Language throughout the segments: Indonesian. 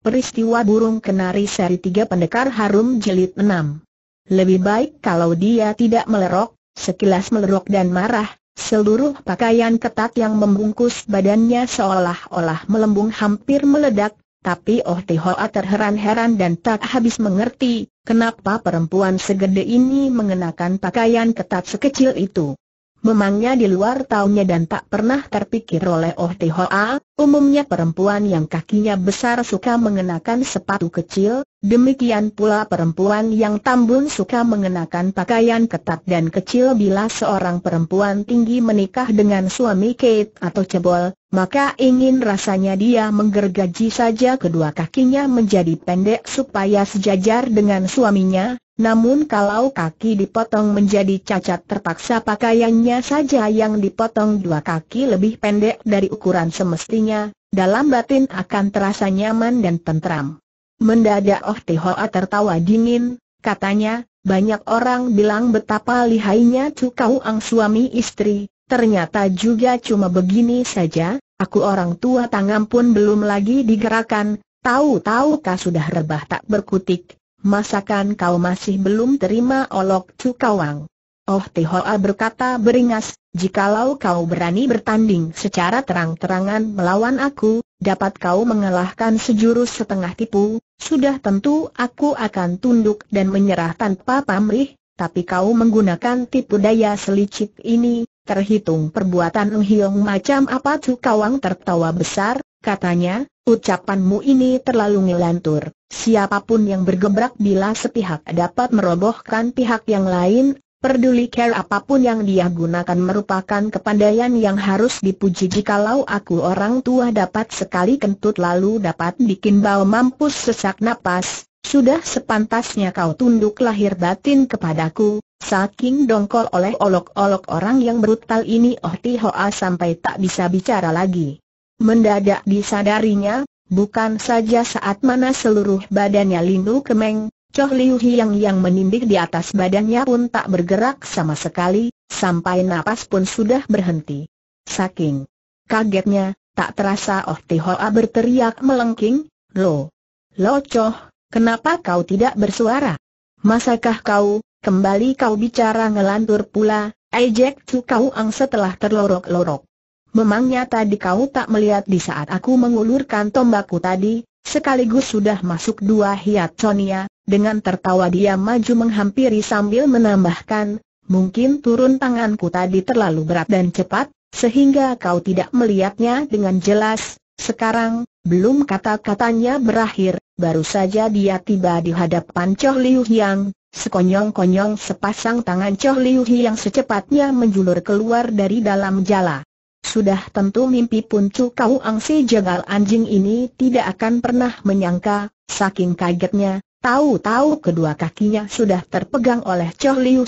Peristiwa burung kenari seri tiga pendekar harum jelit 6. Lebih baik kalau dia tidak melerok, sekilas melerok dan marah, seluruh pakaian ketat yang membungkus badannya seolah-olah melembung hampir meledak, tapi Oh Tihoa terheran-heran dan tak habis mengerti, kenapa perempuan segede ini mengenakan pakaian ketat sekecil itu. Memangnya di luar taunya dan tak pernah terpikir oleh Oh Hoa, umumnya perempuan yang kakinya besar suka mengenakan sepatu kecil, demikian pula perempuan yang tambun suka mengenakan pakaian ketat dan kecil bila seorang perempuan tinggi menikah dengan suami Kate atau Cebol, maka ingin rasanya dia menggergaji saja kedua kakinya menjadi pendek supaya sejajar dengan suaminya, namun kalau kaki dipotong menjadi cacat terpaksa pakaiannya saja yang dipotong dua kaki lebih pendek dari ukuran semestinya, dalam batin akan terasa nyaman dan tentram. Mendadak Oh Tihoa tertawa dingin, katanya, banyak orang bilang betapa lihainya Cukau Ang suami istri, ternyata juga cuma begini saja, aku orang tua tangan pun belum lagi digerakkan, tahu-tahu kah sudah rebah tak berkutik, masakan kau masih belum terima olok cukawang? Oh Tihoa berkata beringas, jikalau kau berani bertanding secara terang-terangan melawan aku, dapat kau mengalahkan sejurus setengah tipu, sudah tentu aku akan tunduk dan menyerah tanpa pamrih, tapi kau menggunakan tipu daya selicik ini, terhitung perbuatan Eng macam apa Cukawang tertawa besar, katanya, Ucapanmu ini terlalu ngelantur, siapapun yang bergebrak bila sepihak dapat merobohkan pihak yang lain, Peduli care apapun yang dia gunakan merupakan kepandaian yang harus dipuji jikalau aku orang tua dapat sekali kentut lalu dapat bikin bau mampus sesak napas, sudah sepantasnya kau tunduk lahir batin kepadaku, saking dongkol oleh olok-olok orang yang brutal ini Oh Tihoa sampai tak bisa bicara lagi. Mendadak disadarinya, bukan saja saat mana seluruh badannya lindu kemeng, Choh Liu Hiang yang menindik di atas badannya pun tak bergerak sama sekali, sampai napas pun sudah berhenti. Saking kagetnya, tak terasa Oh Tihoa berteriak melengking, Lo, Lo Choh, kenapa kau tidak bersuara? Masakah kau, kembali kau bicara ngelantur pula, ejek tu kau ang setelah terlorok-lorok. Memangnya tadi kau tak melihat di saat aku mengulurkan tombakku tadi, sekaligus sudah masuk dua hiat Sonia, dengan tertawa dia maju menghampiri sambil menambahkan, mungkin turun tanganku tadi terlalu berat dan cepat, sehingga kau tidak melihatnya dengan jelas, sekarang, belum kata-katanya berakhir, baru saja dia tiba di hadapan Choh Liu Yang, sekonyong-konyong sepasang tangan Choh Liu Yang secepatnya menjulur keluar dari dalam jala. Sudah tentu mimpi pun kau angsi jagal anjing ini tidak akan pernah menyangka, saking kagetnya, tahu-tahu kedua kakinya sudah terpegang oleh Choh Liu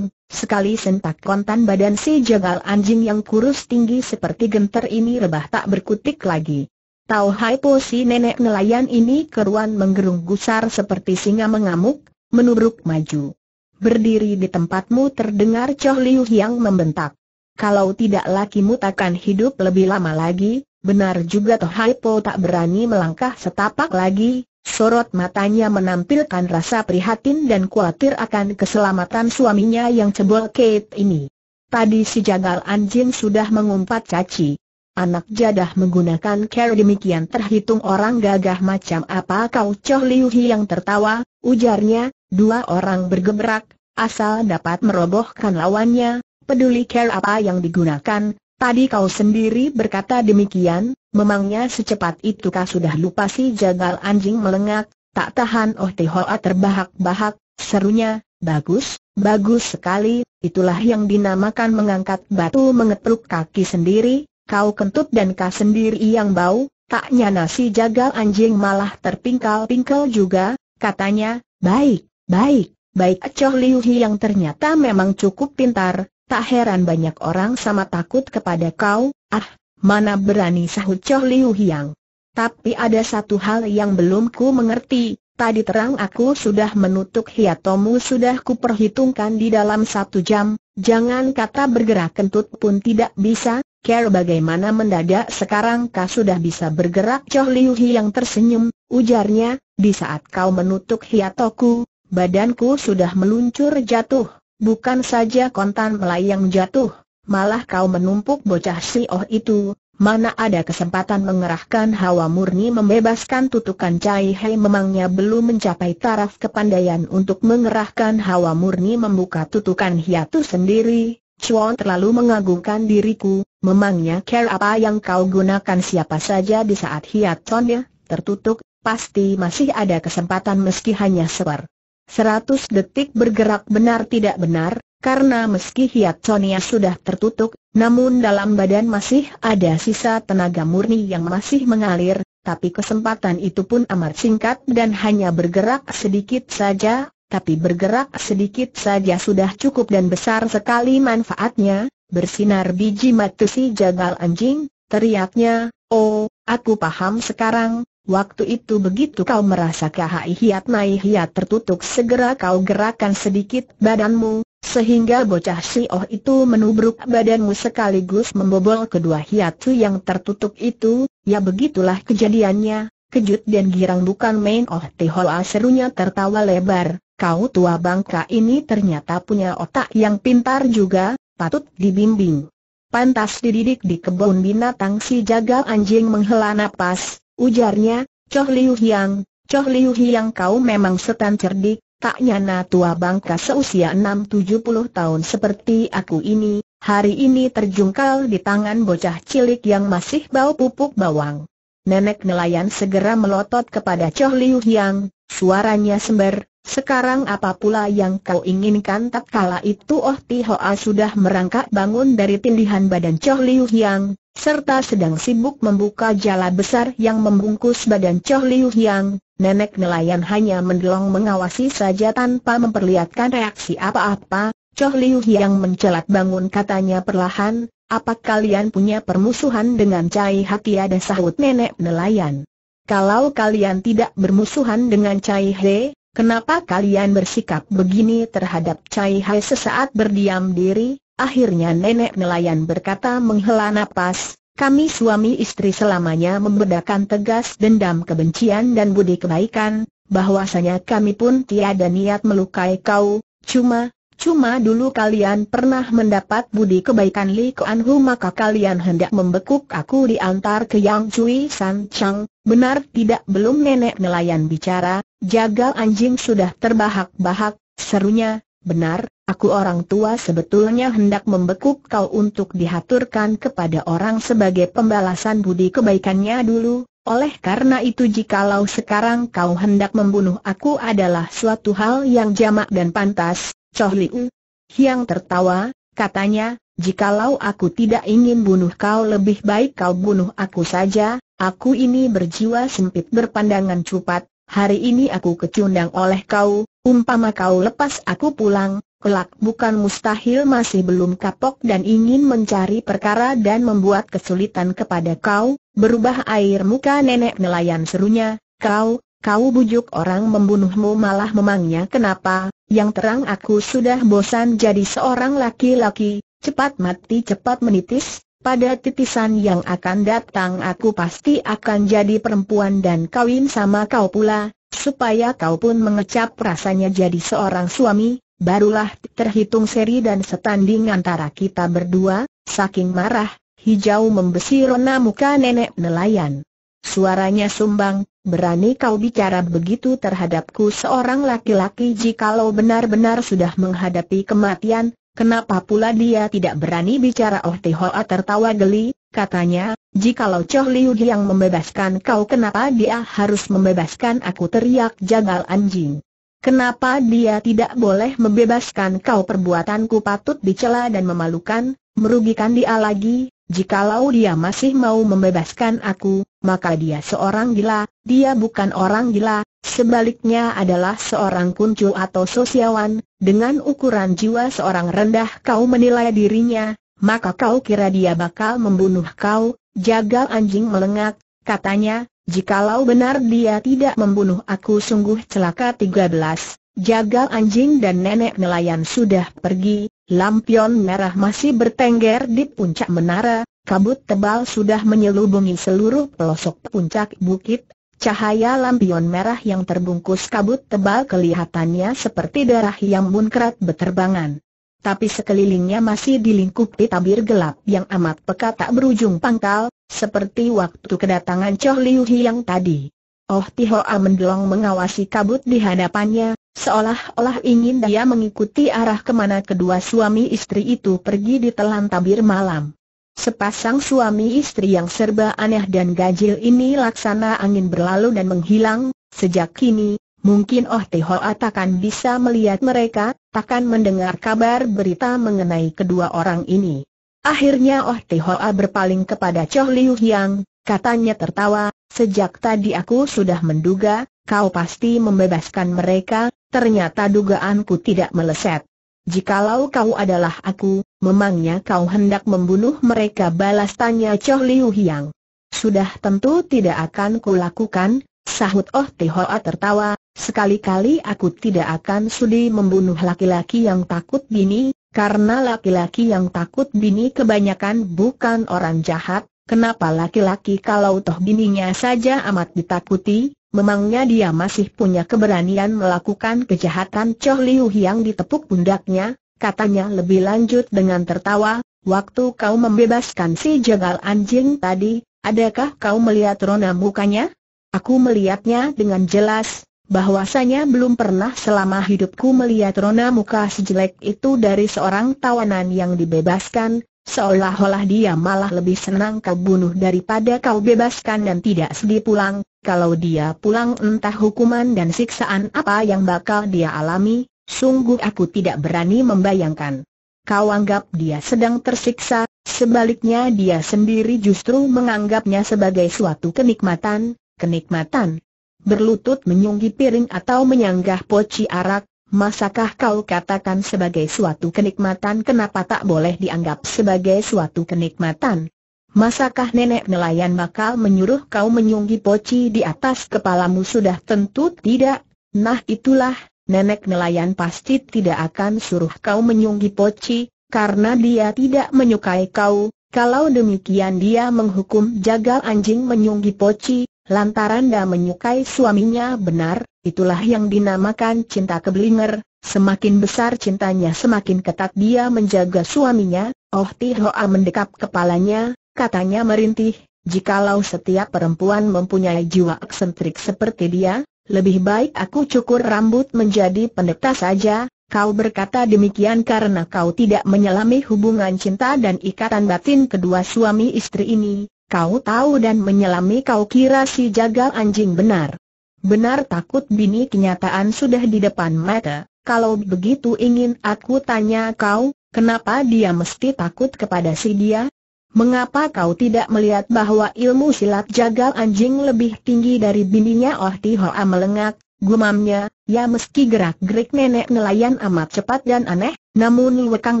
sekali sentak kontan badan si jagal anjing yang kurus tinggi seperti genter ini rebah tak berkutik lagi. Tahu hai po si nenek nelayan ini keruan menggerung gusar seperti singa mengamuk, menubruk maju. Berdiri di tempatmu terdengar Choh Liu membentak. Kalau tidak lakimu takkan hidup lebih lama lagi, benar juga Toh Haipo tak berani melangkah setapak lagi, sorot matanya menampilkan rasa prihatin dan khawatir akan keselamatan suaminya yang cebol Kate ini. Tadi si jagal anjing sudah mengumpat caci. Anak jadah menggunakan care demikian terhitung orang gagah macam apa kau Choh Liu Hi yang tertawa, ujarnya, dua orang bergebrak, asal dapat merobohkan lawannya, Peduli care apa yang digunakan, tadi kau sendiri berkata demikian, memangnya secepat itu itukah sudah lupa si jagal anjing melengak, tak tahan Oh Tehoa terbahak-bahak, serunya, bagus, bagus sekali, itulah yang dinamakan mengangkat batu mengetuk kaki sendiri, kau kentut dan kau sendiri yang bau, tak nyana si jagal anjing malah terpingkal-pingkal juga, katanya, baik, baik. Baik Acoh Liu Hi yang ternyata memang cukup pintar, Tak heran banyak orang sama takut kepada kau, ah, mana berani sahut Choh Liu Hiang. Tapi ada satu hal yang belum ku mengerti, tadi terang aku sudah menutup hiatomu sudah ku perhitungkan di dalam satu jam, jangan kata bergerak kentut pun tidak bisa, Care bagaimana mendadak sekarang kau sudah bisa bergerak Choh Liu yang tersenyum, ujarnya, di saat kau menutup hiatoku, badanku sudah meluncur jatuh, Bukan saja kontan melayang jatuh, malah kau menumpuk bocah si Oh itu, mana ada kesempatan mengerahkan hawa murni membebaskan tutukan Cai Hei memangnya belum mencapai taraf kepandaian untuk mengerahkan hawa murni membuka tutukan hiatu sendiri, Chuan terlalu mengagungkan diriku, memangnya care apa yang kau gunakan siapa saja di saat hiatonnya tertutup, pasti masih ada kesempatan meski hanya seper Seratus detik bergerak benar tidak benar, karena meski hiat Sonia sudah tertutup, namun dalam badan masih ada sisa tenaga murni yang masih mengalir, tapi kesempatan itu pun amat singkat dan hanya bergerak sedikit saja, tapi bergerak sedikit saja sudah cukup dan besar sekali manfaatnya, bersinar biji mata si jagal anjing, teriaknya, oh, aku paham sekarang, Waktu itu begitu kau merasa kahai hiat nai hiat tertutup segera kau gerakan sedikit badanmu, sehingga bocah si oh itu menubruk badanmu sekaligus membobol kedua hiatu yang tertutup itu, ya begitulah kejadiannya, kejut dan girang bukan main oh tihoa serunya tertawa lebar, kau tua bangka ini ternyata punya otak yang pintar juga, patut dibimbing. Pantas dididik di kebun binatang si jaga anjing menghela napas, Ujarnya, Choh Liu Hiang, Choh Liu Hiang kau memang setan cerdik, tak nyana tua bangka seusia 6-70 tahun seperti aku ini, hari ini terjungkal di tangan bocah cilik yang masih bau pupuk bawang. Nenek nelayan segera melotot kepada Choh Liu Hiang, suaranya sember, sekarang apa pula yang kau inginkan tak kala itu Oh Tihoa sudah merangkak bangun dari tindihan badan Choh Liu Yang, serta sedang sibuk membuka jala besar yang membungkus badan Choh Liu Yang, nenek nelayan hanya mendelong mengawasi saja tanpa memperlihatkan reaksi apa-apa, Choh Liu Yang mencelat bangun katanya perlahan, apa kalian punya permusuhan dengan Cai Hakia dan sahut nenek nelayan? Kalau kalian tidak bermusuhan dengan Cai He, Kenapa kalian bersikap begini terhadap Cai Hai sesaat berdiam diri? Akhirnya nenek nelayan berkata menghela napas, kami suami istri selamanya membedakan tegas dendam kebencian dan budi kebaikan, bahwasanya kami pun tiada niat melukai kau, cuma, Cuma dulu kalian pernah mendapat budi kebaikan Li Kuan maka kalian hendak membekuk aku diantar ke Yang Cui San Chang, benar tidak belum nenek nelayan bicara, jagal anjing sudah terbahak-bahak, serunya, benar, aku orang tua sebetulnya hendak membekuk kau untuk dihaturkan kepada orang sebagai pembalasan budi kebaikannya dulu, oleh karena itu jikalau sekarang kau hendak membunuh aku adalah suatu hal yang jamak dan pantas, Choh Liu. Hiang tertawa, katanya, jikalau aku tidak ingin bunuh kau lebih baik kau bunuh aku saja, aku ini berjiwa sempit berpandangan cupat, hari ini aku kecundang oleh kau, umpama kau lepas aku pulang, kelak bukan mustahil masih belum kapok dan ingin mencari perkara dan membuat kesulitan kepada kau, berubah air muka nenek nelayan serunya, kau, Kau bujuk orang membunuhmu malah memangnya kenapa? Yang terang aku sudah bosan jadi seorang laki-laki, cepat mati cepat menitis, pada titisan yang akan datang aku pasti akan jadi perempuan dan kawin sama kau pula, supaya kau pun mengecap rasanya jadi seorang suami, barulah terhitung seri dan setanding antara kita berdua, saking marah, hijau membesi rona muka nenek nelayan. Suaranya sumbang, Berani kau bicara begitu terhadapku seorang laki-laki jikalau benar-benar sudah menghadapi kematian, kenapa pula dia tidak berani bicara Oh Tihoa tertawa geli, katanya, jikalau Choh Liu yang membebaskan kau kenapa dia harus membebaskan aku teriak jagal anjing. Kenapa dia tidak boleh membebaskan kau perbuatanku patut dicela dan memalukan, merugikan dia lagi, Jikalau dia masih mau membebaskan aku, maka dia seorang gila, dia bukan orang gila, sebaliknya adalah seorang kuncu atau sosiawan, dengan ukuran jiwa seorang rendah kau menilai dirinya, maka kau kira dia bakal membunuh kau, jaga anjing melengak, katanya, jikalau benar dia tidak membunuh aku sungguh celaka 13, jaga anjing dan nenek nelayan sudah pergi, Lampion merah masih bertengger di puncak menara, kabut tebal sudah menyelubungi seluruh pelosok puncak bukit, cahaya lampion merah yang terbungkus kabut tebal kelihatannya seperti darah yang munkrat beterbangan. Tapi sekelilingnya masih dilingkupi tabir gelap yang amat pekat tak berujung pangkal, seperti waktu kedatangan Choh Liu Hiang tadi. Oh Tihoa mendelong mengawasi kabut di hadapannya, Seolah-olah ingin dia mengikuti arah kemana kedua suami istri itu pergi di telan tabir malam. Sepasang suami istri yang serba aneh dan ganjil ini laksana angin berlalu dan menghilang, sejak kini, mungkin Oh Te Tehoa takkan bisa melihat mereka, takkan mendengar kabar berita mengenai kedua orang ini. Akhirnya Oh Te Tehoa berpaling kepada Choh Liu Yang, katanya tertawa, sejak tadi aku sudah menduga, kau pasti membebaskan mereka, ternyata dugaanku tidak meleset. Jikalau kau adalah aku, memangnya kau hendak membunuh mereka balas tanya Choh Liu Hiang. Sudah tentu tidak akan kulakukan, sahut Oh Tihoa tertawa, sekali-kali aku tidak akan sudi membunuh laki-laki yang takut bini, karena laki-laki yang takut bini kebanyakan bukan orang jahat, kenapa laki-laki kalau toh bininya saja amat ditakuti, Memangnya dia masih punya keberanian melakukan kejahatan Choh Liu yang ditepuk pundaknya, katanya lebih lanjut dengan tertawa, waktu kau membebaskan si jagal anjing tadi, adakah kau melihat rona mukanya? Aku melihatnya dengan jelas, bahwasanya belum pernah selama hidupku melihat rona muka sejelek itu dari seorang tawanan yang dibebaskan, seolah-olah dia malah lebih senang kau bunuh daripada kau bebaskan dan tidak sedih pulang, kalau dia pulang entah hukuman dan siksaan apa yang bakal dia alami, sungguh aku tidak berani membayangkan. Kau anggap dia sedang tersiksa, sebaliknya dia sendiri justru menganggapnya sebagai suatu kenikmatan, kenikmatan. Berlutut menyunggi piring atau menyanggah poci arak, masakah kau katakan sebagai suatu kenikmatan kenapa tak boleh dianggap sebagai suatu kenikmatan? Masakah nenek nelayan bakal menyuruh kau menyunggi poci di atas kepalamu sudah tentu tidak? Nah itulah, nenek nelayan pasti tidak akan suruh kau menyunggi poci, karena dia tidak menyukai kau. Kalau demikian dia menghukum jagal anjing menyunggi poci, lantaran dia menyukai suaminya benar, itulah yang dinamakan cinta keblinger. Semakin besar cintanya semakin ketat dia menjaga suaminya, Oh Tihoa mendekap kepalanya, Katanya merintih, jikalau setiap perempuan mempunyai jiwa eksentrik seperti dia, lebih baik aku cukur rambut menjadi pendeta saja, kau berkata demikian karena kau tidak menyelami hubungan cinta dan ikatan batin kedua suami istri ini, kau tahu dan menyelami kau kira si jagal anjing benar. Benar takut bini kenyataan sudah di depan mata, kalau begitu ingin aku tanya kau, kenapa dia mesti takut kepada si dia, Mengapa kau tidak melihat bahwa ilmu silat jagal anjing lebih tinggi dari bininya Oh Tihoa melengak, gumamnya, ya meski gerak-gerik nenek nelayan amat cepat dan aneh, namun lekang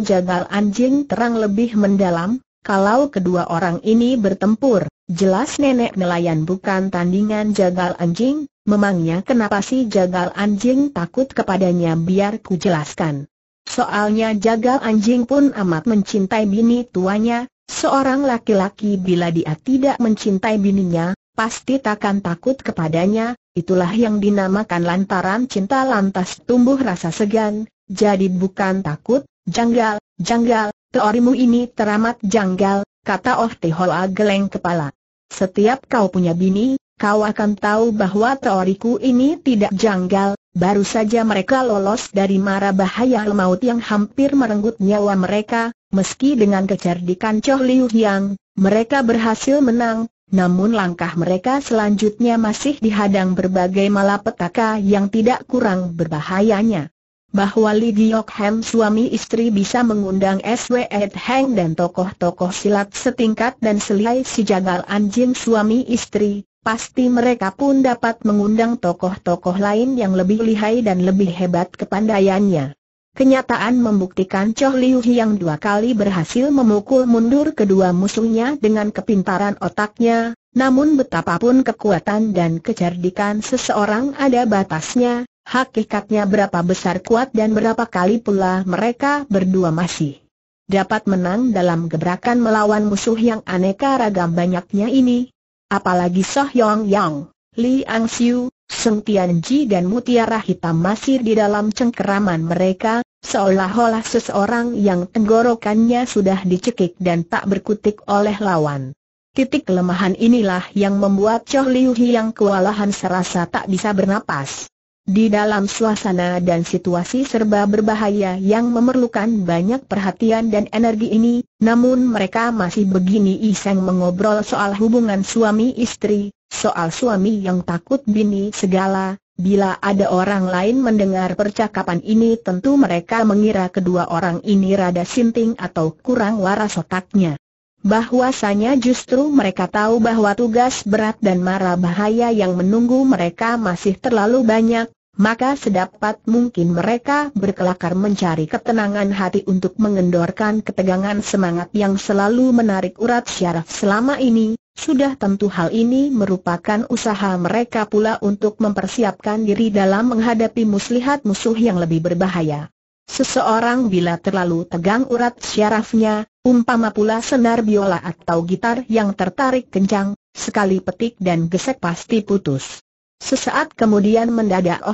jagal anjing terang lebih mendalam, kalau kedua orang ini bertempur, jelas nenek nelayan bukan tandingan jagal anjing, memangnya kenapa si jagal anjing takut kepadanya biar ku jelaskan. Soalnya jagal anjing pun amat mencintai bini tuanya, Seorang laki-laki bila dia tidak mencintai bininya, pasti takkan takut kepadanya, itulah yang dinamakan lantaran cinta lantas tumbuh rasa segan, jadi bukan takut, janggal, janggal, teorimu ini teramat janggal, kata Oh Tehoa geleng kepala. Setiap kau punya bini, kau akan tahu bahwa teoriku ini tidak janggal, baru saja mereka lolos dari mara bahaya maut yang hampir merenggut nyawa mereka, Meski dengan kecerdikan Choh Liu Yang, mereka berhasil menang, namun langkah mereka selanjutnya masih dihadang berbagai malapetaka yang tidak kurang berbahayanya. Bahwa Li Giok Hem suami istri bisa mengundang SW Ed Heng dan tokoh-tokoh silat setingkat dan selai si jagal anjing suami istri, pasti mereka pun dapat mengundang tokoh-tokoh lain yang lebih lihai dan lebih hebat kepandaiannya. Kenyataan membuktikan Choh Liu yang dua kali berhasil memukul mundur kedua musuhnya dengan kepintaran otaknya, namun betapapun kekuatan dan kecerdikan seseorang ada batasnya, hakikatnya berapa besar kuat dan berapa kali pula mereka berdua masih dapat menang dalam gebrakan melawan musuh yang aneka ragam banyaknya ini. Apalagi Soh Yong Yang, Li Ang Siu, Sengtianji dan Mutiara Hitam masih di dalam cengkeraman mereka, seolah-olah seseorang yang tenggorokannya sudah dicekik dan tak berkutik oleh lawan. Titik kelemahan inilah yang membuat Choh Liu yang kewalahan serasa tak bisa bernapas. Di dalam suasana dan situasi serba berbahaya yang memerlukan banyak perhatian dan energi ini, namun mereka masih begini iseng mengobrol soal hubungan suami istri, Soal suami yang takut bini segala, bila ada orang lain mendengar percakapan ini tentu mereka mengira kedua orang ini rada sinting atau kurang waras otaknya. Bahwasanya justru mereka tahu bahwa tugas berat dan mara bahaya yang menunggu mereka masih terlalu banyak, maka sedapat mungkin mereka berkelakar mencari ketenangan hati untuk mengendorkan ketegangan semangat yang selalu menarik urat syaraf selama ini, sudah tentu hal ini merupakan usaha mereka pula untuk mempersiapkan diri dalam menghadapi muslihat musuh yang lebih berbahaya. Seseorang bila terlalu tegang urat syarafnya, umpama pula senar biola atau gitar yang tertarik kencang, sekali petik dan gesek pasti putus. Sesaat kemudian mendadak Oh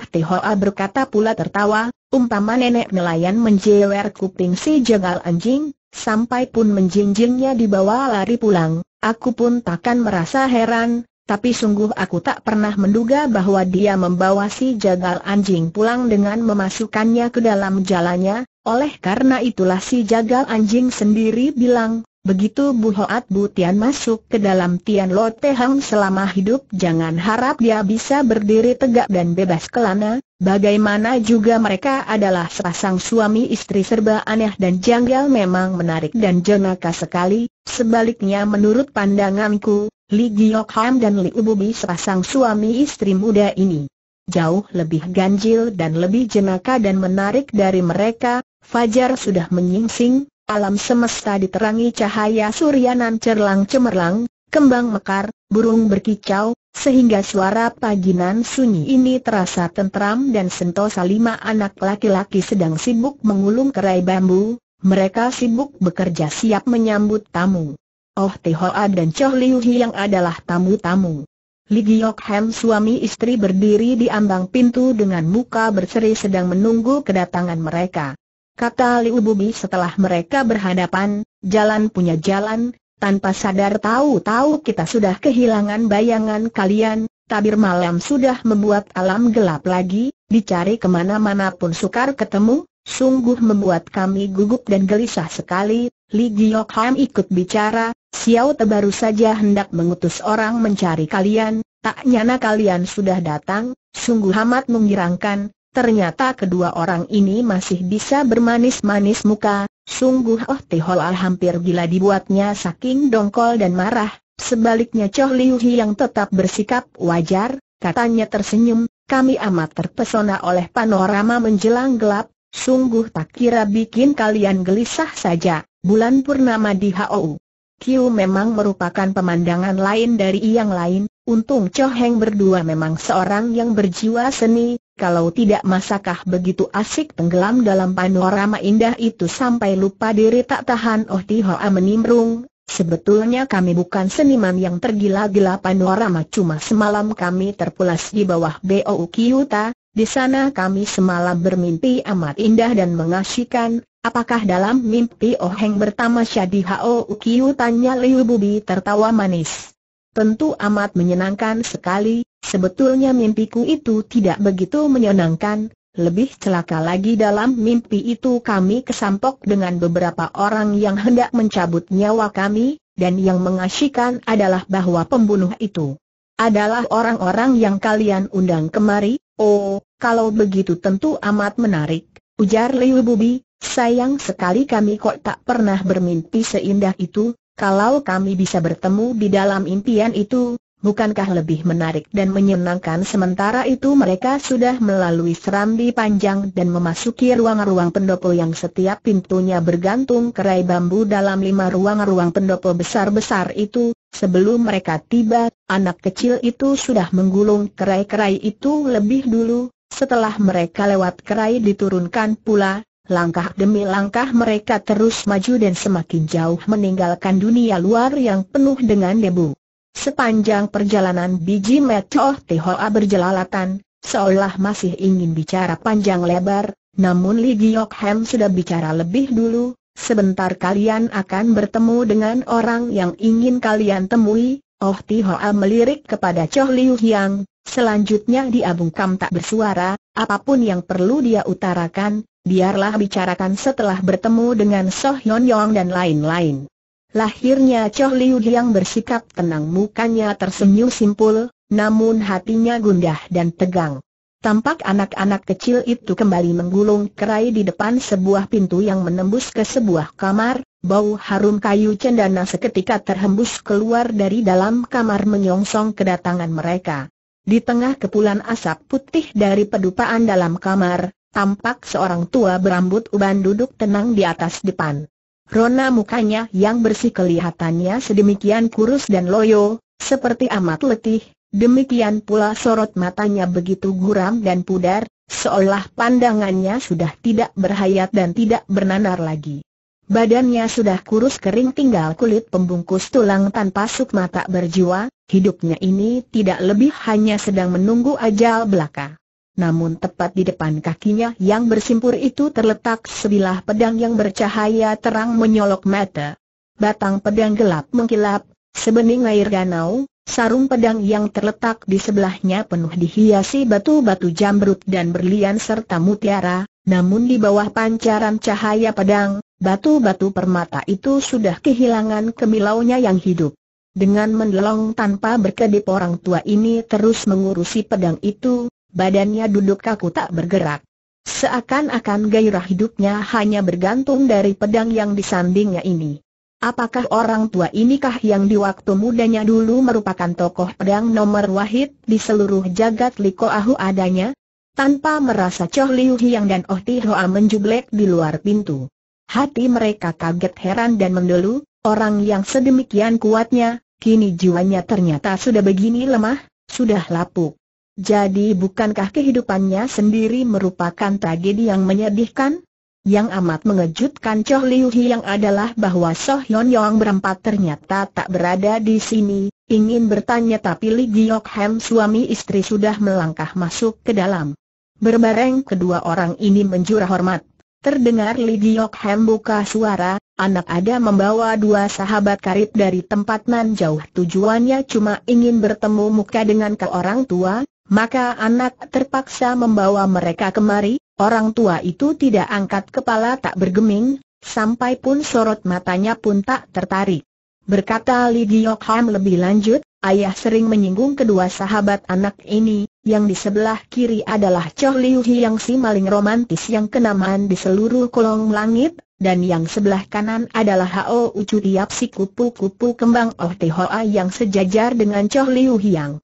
berkata pula tertawa, umpama nenek nelayan menjewer kuping si jengal anjing, sampai pun menjinjingnya dibawa lari pulang, Aku pun takkan merasa heran, tapi sungguh aku tak pernah menduga bahwa dia membawa si jagal anjing pulang dengan memasukkannya ke dalam jalannya, oleh karena itulah si jagal anjing sendiri bilang, Begitu Bu Hoat Bu Tian masuk ke dalam Tian Lo Te Hang selama hidup jangan harap dia bisa berdiri tegak dan bebas kelana, bagaimana juga mereka adalah sepasang suami istri serba aneh dan janggal memang menarik dan jenaka sekali, sebaliknya menurut pandanganku, Li Giok Ham dan Li Ububi sepasang suami istri muda ini. Jauh lebih ganjil dan lebih jenaka dan menarik dari mereka, Fajar sudah menyingsing, Alam semesta diterangi cahaya suryanan cerlang cemerlang, kembang mekar, burung berkicau, sehingga suara paginan sunyi ini terasa tentram dan sentosa lima anak laki-laki sedang sibuk mengulung kerai bambu, mereka sibuk bekerja siap menyambut tamu. Oh Tehoa dan Choh Liu Hi yang adalah tamu-tamu. Li Giok Hem suami istri berdiri di ambang pintu dengan muka berseri sedang menunggu kedatangan mereka kata Liu Bubi setelah mereka berhadapan, jalan punya jalan, tanpa sadar tahu-tahu kita sudah kehilangan bayangan kalian, tabir malam sudah membuat alam gelap lagi, dicari kemana-mana pun sukar ketemu, sungguh membuat kami gugup dan gelisah sekali, Li Giok Ham ikut bicara, Xiao Te baru saja hendak mengutus orang mencari kalian, tak nyana kalian sudah datang, sungguh amat mengirangkan, Ternyata kedua orang ini masih bisa bermanis-manis muka, sungguh Oh Tihola hampir gila dibuatnya saking dongkol dan marah, sebaliknya Choh Liu Hi yang tetap bersikap wajar, katanya tersenyum, kami amat terpesona oleh panorama menjelang gelap, sungguh tak kira bikin kalian gelisah saja, bulan purnama di HOU. Kiu memang merupakan pemandangan lain dari yang lain, untung Choh Heng berdua memang seorang yang berjiwa seni, kalau tidak masakah begitu asik tenggelam dalam panorama indah itu sampai lupa diri tak tahan Oh Tihoa menimbrung, sebetulnya kami bukan seniman yang tergila-gila panorama cuma semalam kami terpulas di bawah BOU Kiyuta, di sana kami semalam bermimpi amat indah dan mengasyikan, apakah dalam mimpi Oheng Heng bertamasya Oh Kiyuta Kiyutanya Liu Bubi tertawa manis. Tentu amat menyenangkan sekali, Sebetulnya mimpiku itu tidak begitu menyenangkan, lebih celaka lagi dalam mimpi itu kami kesampok dengan beberapa orang yang hendak mencabut nyawa kami, dan yang mengasyikan adalah bahwa pembunuh itu adalah orang-orang yang kalian undang kemari, oh, kalau begitu tentu amat menarik, ujar Liu Bubi, sayang sekali kami kok tak pernah bermimpi seindah itu, kalau kami bisa bertemu di dalam impian itu, bukankah lebih menarik dan menyenangkan sementara itu mereka sudah melalui serambi panjang dan memasuki ruang-ruang pendopo yang setiap pintunya bergantung kerai bambu dalam lima ruang-ruang pendopo besar-besar itu, sebelum mereka tiba, anak kecil itu sudah menggulung kerai-kerai itu lebih dulu, setelah mereka lewat kerai diturunkan pula, langkah demi langkah mereka terus maju dan semakin jauh meninggalkan dunia luar yang penuh dengan debu. Sepanjang perjalanan biji Metoh Tihoa berjelalatan, seolah masih ingin bicara panjang lebar, namun Li Giok sudah bicara lebih dulu, sebentar kalian akan bertemu dengan orang yang ingin kalian temui, Oh Tihoa melirik kepada Choh Liu Hyang, selanjutnya dia bungkam tak bersuara, apapun yang perlu dia utarakan, biarlah bicarakan setelah bertemu dengan Soh Yon Yong dan lain-lain. Lahirnya Choh Liu yang bersikap tenang mukanya tersenyum simpul, namun hatinya gundah dan tegang. Tampak anak-anak kecil itu kembali menggulung kerai di depan sebuah pintu yang menembus ke sebuah kamar, bau harum kayu cendana seketika terhembus keluar dari dalam kamar menyongsong kedatangan mereka. Di tengah kepulan asap putih dari pedupaan dalam kamar, tampak seorang tua berambut uban duduk tenang di atas depan. Rona mukanya yang bersih kelihatannya sedemikian kurus dan loyo, seperti amat letih, demikian pula sorot matanya begitu guram dan pudar, seolah pandangannya sudah tidak berhayat dan tidak bernanar lagi. Badannya sudah kurus kering tinggal kulit pembungkus tulang tanpa sukma tak berjiwa, hidupnya ini tidak lebih hanya sedang menunggu ajal belaka. Namun tepat di depan kakinya yang bersimpur itu terletak sebilah pedang yang bercahaya terang menyolok mata. Batang pedang gelap mengkilap, sebening air danau, sarung pedang yang terletak di sebelahnya penuh dihiasi batu-batu jambrut dan berlian serta mutiara, namun di bawah pancaran cahaya pedang, batu-batu permata itu sudah kehilangan kemilaunya yang hidup. Dengan mendelong tanpa berkedip orang tua ini terus mengurusi pedang itu, badannya duduk kaku tak bergerak. Seakan-akan gairah hidupnya hanya bergantung dari pedang yang disandingnya ini. Apakah orang tua inikah yang di waktu mudanya dulu merupakan tokoh pedang nomor wahid di seluruh jagat Liko Ahu adanya? Tanpa merasa Choh Liu Hiang dan Oh Ti Hoa menjublek di luar pintu. Hati mereka kaget heran dan mendelu, orang yang sedemikian kuatnya, kini jiwanya ternyata sudah begini lemah, sudah lapuk. Jadi bukankah kehidupannya sendiri merupakan tragedi yang menyedihkan? Yang amat mengejutkan Choh Liu yang adalah bahwa Soh Hyun Yong berempat ternyata tak berada di sini, ingin bertanya tapi Li Giok Hem suami istri sudah melangkah masuk ke dalam. Berbareng kedua orang ini menjura hormat. Terdengar Li Giok Hem buka suara, anak ada membawa dua sahabat karib dari tempat nan jauh tujuannya cuma ingin bertemu muka dengan ke orang tua, maka anak terpaksa membawa mereka kemari, orang tua itu tidak angkat kepala tak bergeming, sampai pun sorot matanya pun tak tertarik. Berkata Li Ham lebih lanjut, ayah sering menyinggung kedua sahabat anak ini, yang di sebelah kiri adalah Choh Liu yang si maling romantis yang kenamaan di seluruh kolong langit, dan yang sebelah kanan adalah Hao Ucu Tiap si kupu-kupu kembang Oh Te yang sejajar dengan Choh Liu Hiang.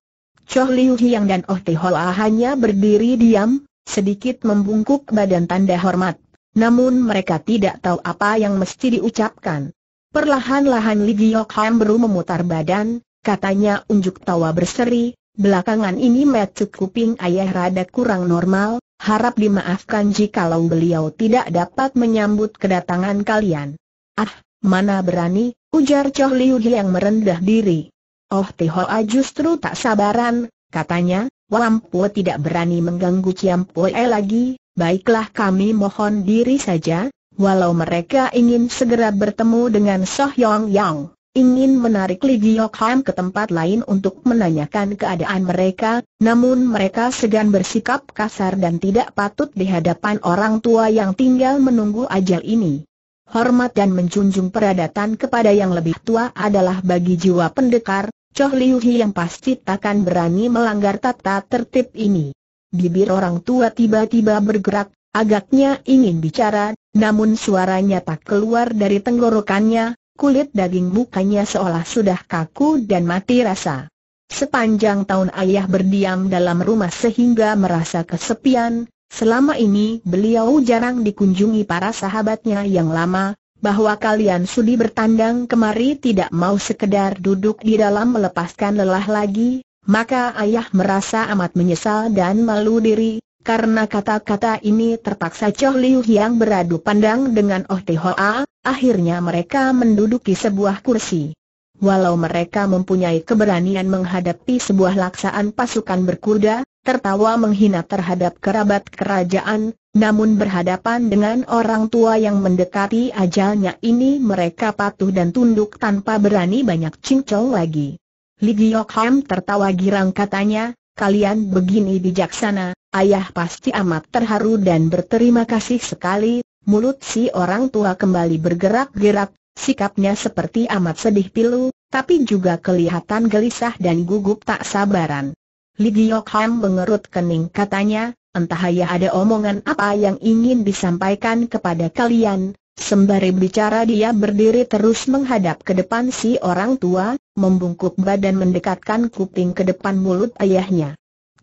Choh Liu Hiang dan Oh Te Hoa hanya berdiri diam, sedikit membungkuk badan tanda hormat. Namun mereka tidak tahu apa yang mesti diucapkan. Perlahan-lahan Li Giok Ham baru memutar badan, katanya unjuk tawa berseri, belakangan ini metu kuping ayah rada kurang normal, harap dimaafkan jikalau beliau tidak dapat menyambut kedatangan kalian. Ah, mana berani, ujar Choh Liu Hiang merendah diri. Oh Tihoa justru tak sabaran, katanya, Wampu tidak berani mengganggu Ciampue lagi, baiklah kami mohon diri saja, walau mereka ingin segera bertemu dengan Soh Yong Yang. Ingin menarik Li Giok Ham ke tempat lain untuk menanyakan keadaan mereka, namun mereka segan bersikap kasar dan tidak patut di hadapan orang tua yang tinggal menunggu ajal ini. Hormat dan menjunjung peradatan kepada yang lebih tua adalah bagi jiwa pendekar, Choh Liu Hi yang pasti takkan berani melanggar tata tertib ini. Bibir orang tua tiba-tiba bergerak, agaknya ingin bicara, namun suaranya tak keluar dari tenggorokannya, kulit daging mukanya seolah sudah kaku dan mati rasa. Sepanjang tahun ayah berdiam dalam rumah sehingga merasa kesepian, selama ini beliau jarang dikunjungi para sahabatnya yang lama, bahwa kalian sudi bertandang kemari tidak mau sekedar duduk di dalam melepaskan lelah lagi, maka ayah merasa amat menyesal dan malu diri, karena kata-kata ini terpaksa Choh Liu yang beradu pandang dengan Oh Hoa, akhirnya mereka menduduki sebuah kursi. Walau mereka mempunyai keberanian menghadapi sebuah laksaan pasukan berkuda, tertawa menghina terhadap kerabat kerajaan, namun berhadapan dengan orang tua yang mendekati ajalnya ini mereka patuh dan tunduk tanpa berani banyak cincol lagi. Li Ham tertawa girang katanya, kalian begini bijaksana, ayah pasti amat terharu dan berterima kasih sekali, mulut si orang tua kembali bergerak-gerak, sikapnya seperti amat sedih pilu, tapi juga kelihatan gelisah dan gugup tak sabaran. Li Ham mengerut kening katanya, entah ya ada omongan apa yang ingin disampaikan kepada kalian. Sembari bicara dia berdiri terus menghadap ke depan si orang tua, membungkuk badan mendekatkan kuping ke depan mulut ayahnya.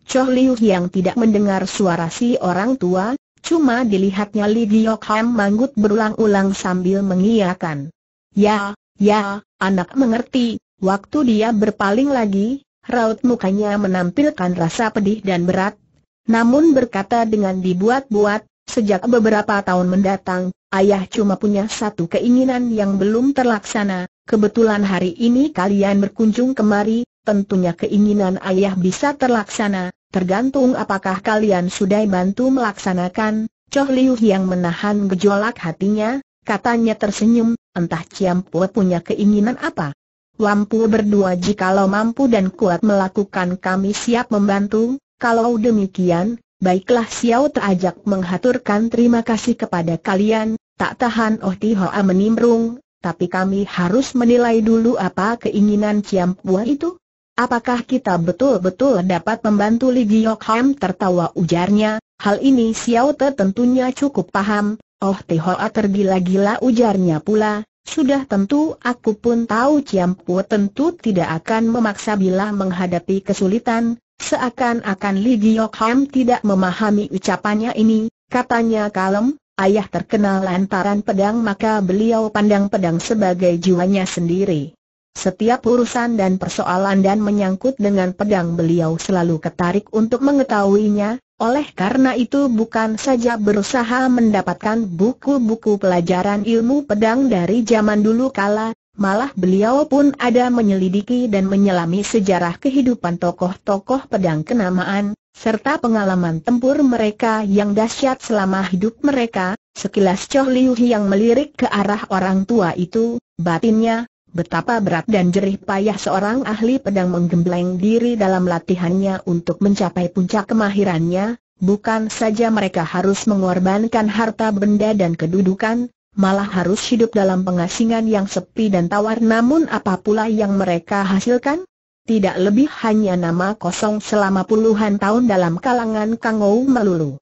Choh Liu yang tidak mendengar suara si orang tua, cuma dilihatnya Li Giok Ham manggut berulang-ulang sambil mengiyakan. Ya, ya, anak mengerti, waktu dia berpaling lagi, raut mukanya menampilkan rasa pedih dan berat, namun berkata dengan dibuat-buat, sejak beberapa tahun mendatang, ayah cuma punya satu keinginan yang belum terlaksana, kebetulan hari ini kalian berkunjung kemari, tentunya keinginan ayah bisa terlaksana, tergantung apakah kalian sudah bantu melaksanakan, Choh Liu yang menahan gejolak hatinya, katanya tersenyum, entah Ciampua punya keinginan apa. Lampu berdua jikalau mampu dan kuat melakukan kami siap membantu, kalau demikian, baiklah Xiao terajak menghaturkan terima kasih kepada kalian, tak tahan Oh Tihoa menimbrung, tapi kami harus menilai dulu apa keinginan Ciam Pua itu. Apakah kita betul-betul dapat membantu Li Giok tertawa ujarnya, hal ini Xiao Te tentunya cukup paham, Oh Tihoa tergila-gila ujarnya pula, sudah tentu aku pun tahu Ciam Pua tentu tidak akan memaksa bila menghadapi kesulitan, Seakan-akan Li Giokham tidak memahami ucapannya ini, katanya kalem, ayah terkenal lantaran pedang maka beliau pandang pedang sebagai jiwanya sendiri. Setiap urusan dan persoalan dan menyangkut dengan pedang beliau selalu ketarik untuk mengetahuinya, oleh karena itu bukan saja berusaha mendapatkan buku-buku pelajaran ilmu pedang dari zaman dulu kala, Malah beliau pun ada menyelidiki dan menyelami sejarah kehidupan tokoh-tokoh pedang kenamaan, serta pengalaman tempur mereka yang dahsyat selama hidup mereka, sekilas Choh Liu yang melirik ke arah orang tua itu, batinnya, betapa berat dan jerih payah seorang ahli pedang menggembleng diri dalam latihannya untuk mencapai puncak kemahirannya, bukan saja mereka harus mengorbankan harta benda dan kedudukan, malah harus hidup dalam pengasingan yang sepi dan tawar namun apa pula yang mereka hasilkan? Tidak lebih hanya nama kosong selama puluhan tahun dalam kalangan Kangou melulu.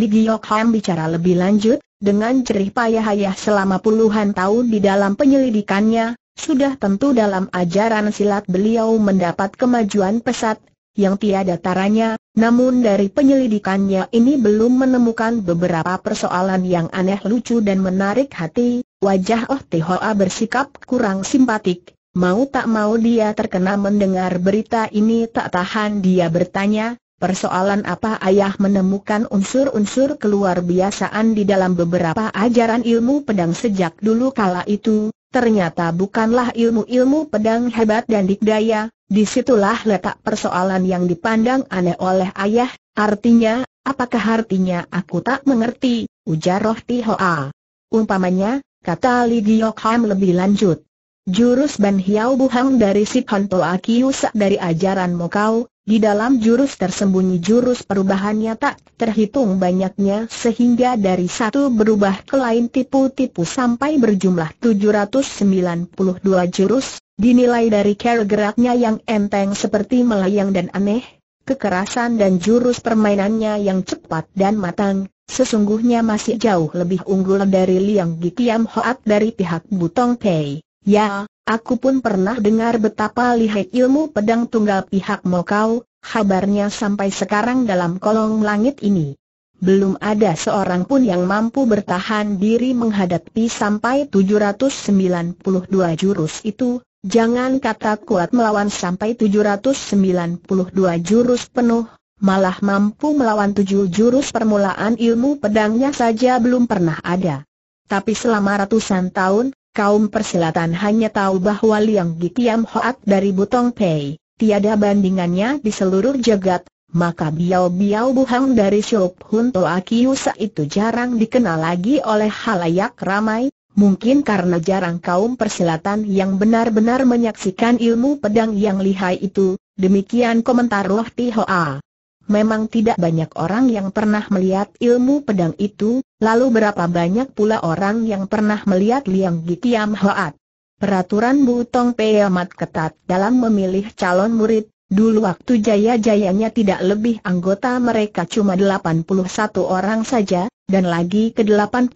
Li Giok bicara lebih lanjut, dengan jerih payah-ayah selama puluhan tahun di dalam penyelidikannya, sudah tentu dalam ajaran silat beliau mendapat kemajuan pesat, yang tiada taranya, namun dari penyelidikannya ini belum menemukan beberapa persoalan yang aneh lucu dan menarik hati, wajah Oh Tihoa bersikap kurang simpatik, mau tak mau dia terkena mendengar berita ini tak tahan dia bertanya, Persoalan apa ayah menemukan unsur-unsur keluar biasaan di dalam beberapa ajaran ilmu pedang sejak dulu kala itu, ternyata bukanlah ilmu-ilmu pedang hebat dan dikdaya, disitulah letak persoalan yang dipandang aneh oleh ayah, artinya, apakah artinya aku tak mengerti, ujar Roh Tihoa. Umpamanya, kata Li Giok lebih lanjut. Jurus Ban Hiao Buhang dari Sip Hon Toa dari ajaran Mokau, di dalam jurus tersembunyi jurus perubahannya tak terhitung banyaknya sehingga dari satu berubah ke lain tipu-tipu sampai berjumlah 792 jurus, dinilai dari cara geraknya yang enteng seperti melayang dan aneh, kekerasan dan jurus permainannya yang cepat dan matang, sesungguhnya masih jauh lebih unggul dari Liang Gikiam Hoat dari pihak Butong Pei. Ya, aku pun pernah dengar betapa lihai ilmu pedang tunggal pihak Mokau, kabarnya sampai sekarang dalam kolong langit ini. Belum ada seorang pun yang mampu bertahan diri menghadapi sampai 792 jurus itu, Jangan kata kuat melawan sampai 792 jurus penuh, malah mampu melawan tujuh jurus permulaan ilmu pedangnya saja belum pernah ada. Tapi selama ratusan tahun, kaum persilatan hanya tahu bahwa Liang Gitiam Hoat dari Butong Pei, tiada bandingannya di seluruh jagat, maka biau-biau buhang dari Shop Hun Toa itu jarang dikenal lagi oleh halayak ramai, mungkin karena jarang kaum persilatan yang benar-benar menyaksikan ilmu pedang yang lihai itu, demikian komentar Loh Ti Hoa. Memang tidak banyak orang yang pernah melihat ilmu pedang itu, Lalu berapa banyak pula orang yang pernah melihat Liang Gitiam Hoat? Peraturan Butong Pei amat ketat dalam memilih calon murid, dulu waktu jaya-jayanya tidak lebih anggota mereka cuma 81 orang saja, dan lagi ke-81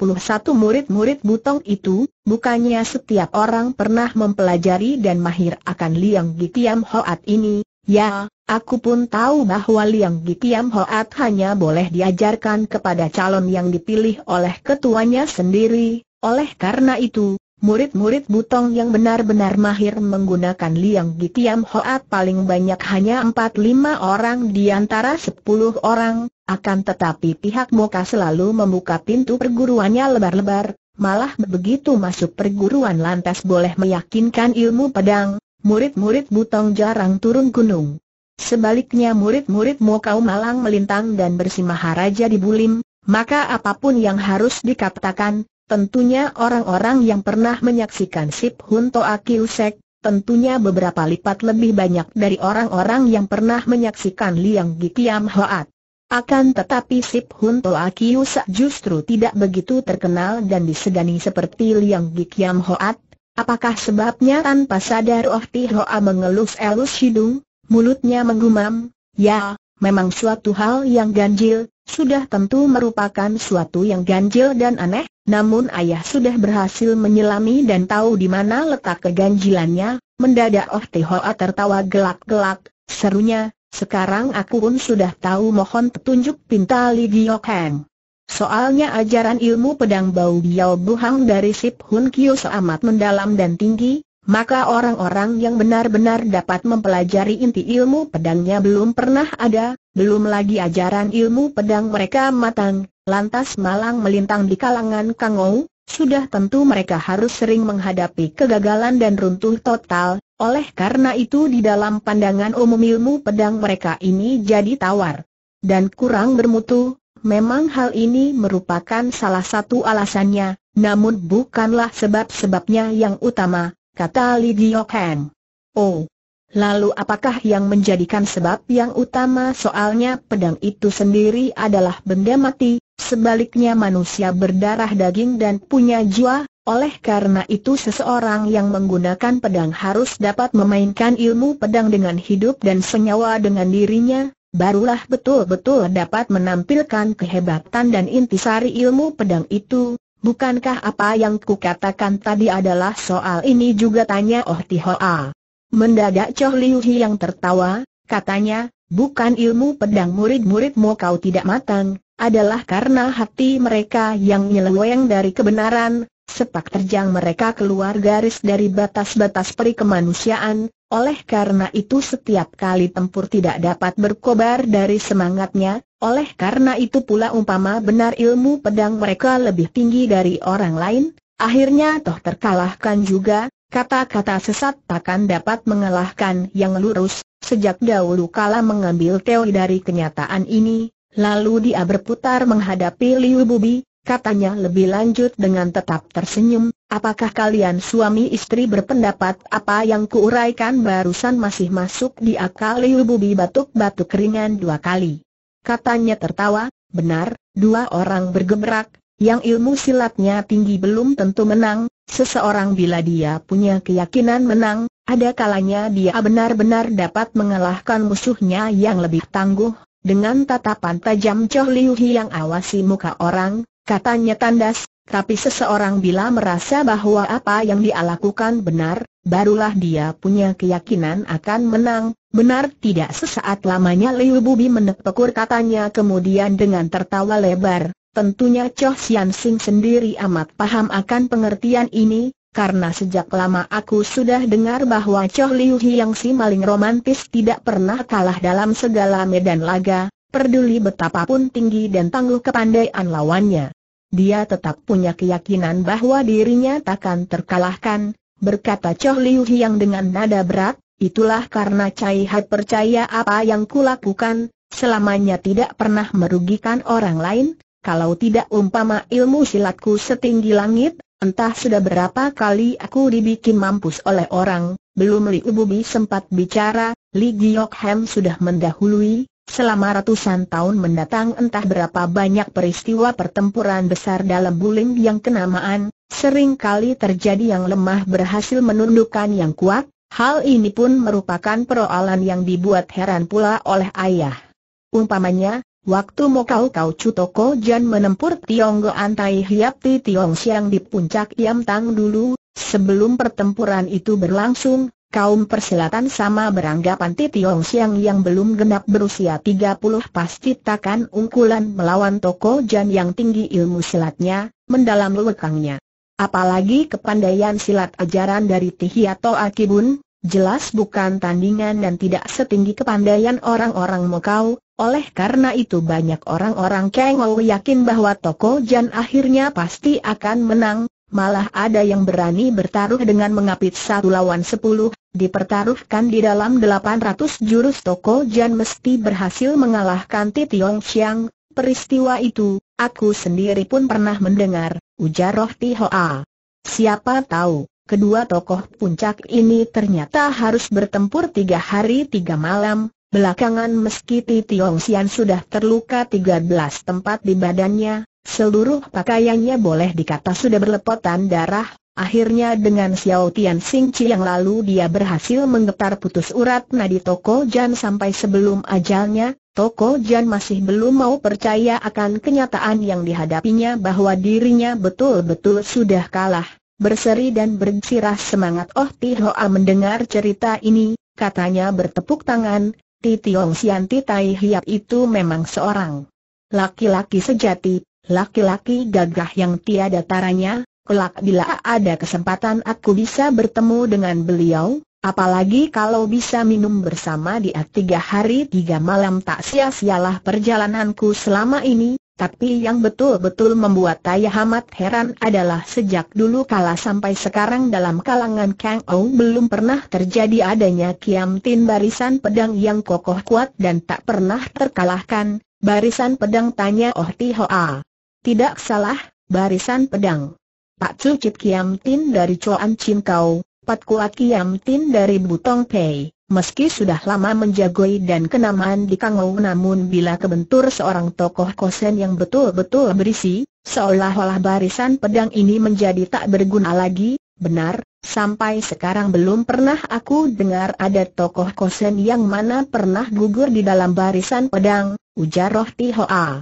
murid-murid Butong itu, bukannya setiap orang pernah mempelajari dan mahir akan Liang Gitiam Hoat ini, Ya, aku pun tahu bahwa Liang Gipiam Hoat hanya boleh diajarkan kepada calon yang dipilih oleh ketuanya sendiri, oleh karena itu, murid-murid Butong yang benar-benar mahir menggunakan Liang Gipiam Hoat paling banyak hanya 4-5 orang di antara 10 orang, akan tetapi pihak Moka selalu membuka pintu perguruannya lebar-lebar, malah begitu masuk perguruan lantas boleh meyakinkan ilmu pedang, murid-murid Butong jarang turun gunung. Sebaliknya murid-murid Mokau Malang melintang dan bersimaha raja di Bulim, maka apapun yang harus dikatakan, tentunya orang-orang yang pernah menyaksikan Sip Hunto Akiusek, tentunya beberapa lipat lebih banyak dari orang-orang yang pernah menyaksikan Liang Gikiam Hoat. Akan tetapi Sip Hunto Akiusak justru tidak begitu terkenal dan disegani seperti Liang Gikiam Hoat, Apakah sebabnya tanpa sadar Oh Tihoa mengelus-elus hidung, mulutnya menggumam, ya, memang suatu hal yang ganjil, sudah tentu merupakan suatu yang ganjil dan aneh, namun ayah sudah berhasil menyelami dan tahu di mana letak keganjilannya, mendadak Oh Tihoa tertawa gelak-gelak, serunya, sekarang aku pun sudah tahu mohon petunjuk pintali Giyok Heng. Soalnya ajaran ilmu pedang bau biao buhang dari Sip Hun Kyo amat mendalam dan tinggi, maka orang-orang yang benar-benar dapat mempelajari inti ilmu pedangnya belum pernah ada, belum lagi ajaran ilmu pedang mereka matang, lantas malang melintang di kalangan Kangou, sudah tentu mereka harus sering menghadapi kegagalan dan runtuh total, oleh karena itu di dalam pandangan umum ilmu pedang mereka ini jadi tawar dan kurang bermutu, Memang hal ini merupakan salah satu alasannya, namun bukanlah sebab-sebabnya yang utama, kata Li Diokhan. Oh, lalu apakah yang menjadikan sebab yang utama soalnya pedang itu sendiri adalah benda mati, sebaliknya manusia berdarah daging dan punya jiwa, oleh karena itu seseorang yang menggunakan pedang harus dapat memainkan ilmu pedang dengan hidup dan senyawa dengan dirinya, barulah betul-betul dapat menampilkan kehebatan dan intisari ilmu pedang itu. Bukankah apa yang kukatakan tadi adalah soal ini juga tanya Oh Tihoa. Mendadak Choh Liu Hi yang tertawa, katanya, bukan ilmu pedang murid-muridmu kau tidak matang, adalah karena hati mereka yang nyeleweng dari kebenaran, sepak terjang mereka keluar garis dari batas-batas perikemanusiaan, oleh karena itu setiap kali tempur tidak dapat berkobar dari semangatnya, oleh karena itu pula umpama benar ilmu pedang mereka lebih tinggi dari orang lain, akhirnya toh terkalahkan juga, kata-kata sesat takkan dapat mengalahkan yang lurus, sejak dahulu kala mengambil teori dari kenyataan ini, lalu dia berputar menghadapi Liu Bubi, katanya lebih lanjut dengan tetap tersenyum, apakah kalian suami istri berpendapat apa yang kuuraikan barusan masih masuk di akal Liu Bubi batuk-batuk ringan dua kali. Katanya tertawa, benar, dua orang bergebrak. yang ilmu silatnya tinggi belum tentu menang, seseorang bila dia punya keyakinan menang, ada kalanya dia benar-benar dapat mengalahkan musuhnya yang lebih tangguh, dengan tatapan tajam Choh Liu yang awasi muka orang, Katanya tandas, tapi seseorang bila merasa bahwa apa yang dia lakukan benar, barulah dia punya keyakinan akan menang, benar tidak sesaat lamanya Liu Bubi menepukur katanya kemudian dengan tertawa lebar, tentunya Choh Sian Sing sendiri amat paham akan pengertian ini, karena sejak lama aku sudah dengar bahwa Choh Liu Hiang si maling romantis tidak pernah kalah dalam segala medan laga, peduli betapapun tinggi dan tangguh kepandaian lawannya. Dia tetap punya keyakinan bahwa dirinya takkan terkalahkan, berkata Choh Liu Hiang dengan nada berat, itulah karena Cai Hat percaya apa yang kulakukan, selamanya tidak pernah merugikan orang lain, kalau tidak umpama ilmu silatku setinggi langit, entah sudah berapa kali aku dibikin mampus oleh orang, belum Li Ububi sempat bicara, Li Giok Hem sudah mendahului, Selama ratusan tahun mendatang entah berapa banyak peristiwa pertempuran besar dalam bulim yang kenamaan, sering kali terjadi yang lemah berhasil menundukkan yang kuat, hal ini pun merupakan peroalan yang dibuat heran pula oleh ayah. Umpamanya, waktu Mokau Kau Cutoko Jan menempur Tionggo Antai Hiap Ti Tiong Siang di puncak Yam Tang dulu, sebelum pertempuran itu berlangsung, Kaum persilatan sama beranggapan Titiong Siang yang belum genap berusia 30 pasti takkan ungkulan melawan Toko Jan yang tinggi ilmu silatnya, mendalam lewekangnya. Apalagi kepandaian silat ajaran dari Tihiato Akibun, jelas bukan tandingan dan tidak setinggi kepandaian orang-orang Mokau, oleh karena itu banyak orang-orang Kengou yakin bahwa Toko Jan akhirnya pasti akan menang, malah ada yang berani bertaruh dengan mengapit satu lawan sepuluh, dipertaruhkan di dalam 800 jurus Toko Jan mesti berhasil mengalahkan Titiong Chiang, peristiwa itu, aku sendiri pun pernah mendengar, ujar Roh Tihoa. Siapa tahu, kedua tokoh puncak ini ternyata harus bertempur tiga hari tiga malam, Belakangan meski Ti Tiong Sian sudah terluka 13 tempat di badannya, Seluruh pakaiannya boleh dikata sudah berlepotan darah, akhirnya dengan Xiao Tian Sing Chi yang lalu dia berhasil menggetar putus urat nadi Toko Jan sampai sebelum ajalnya, Toko Jan masih belum mau percaya akan kenyataan yang dihadapinya bahwa dirinya betul-betul sudah kalah. Berseri dan bersirah semangat Oh Ti Hoa mendengar cerita ini, katanya bertepuk tangan, Ti Tiong Sian Ti Tai Hiap itu memang seorang laki-laki sejati, laki-laki gagah yang tiada taranya, kelak bila ada kesempatan aku bisa bertemu dengan beliau, apalagi kalau bisa minum bersama dia tiga hari tiga malam tak sia-sialah perjalananku selama ini, tapi yang betul-betul membuat Taya Hamad heran adalah sejak dulu kala sampai sekarang dalam kalangan Kang Ou belum pernah terjadi adanya Kiam Tin barisan pedang yang kokoh kuat dan tak pernah terkalahkan, barisan pedang tanya Oh Ti Hoa. Tidak salah, barisan pedang. Pak Chu Kiamtin Kiam Tin dari Chuan Chin Kau, Pat Kua Kiam Tin dari Butong Pei. Meski sudah lama menjagoi dan kenamaan di Kangou namun bila kebentur seorang tokoh kosen yang betul-betul berisi, seolah-olah barisan pedang ini menjadi tak berguna lagi, benar, sampai sekarang belum pernah aku dengar ada tokoh kosen yang mana pernah gugur di dalam barisan pedang, ujar Roh Tihoa.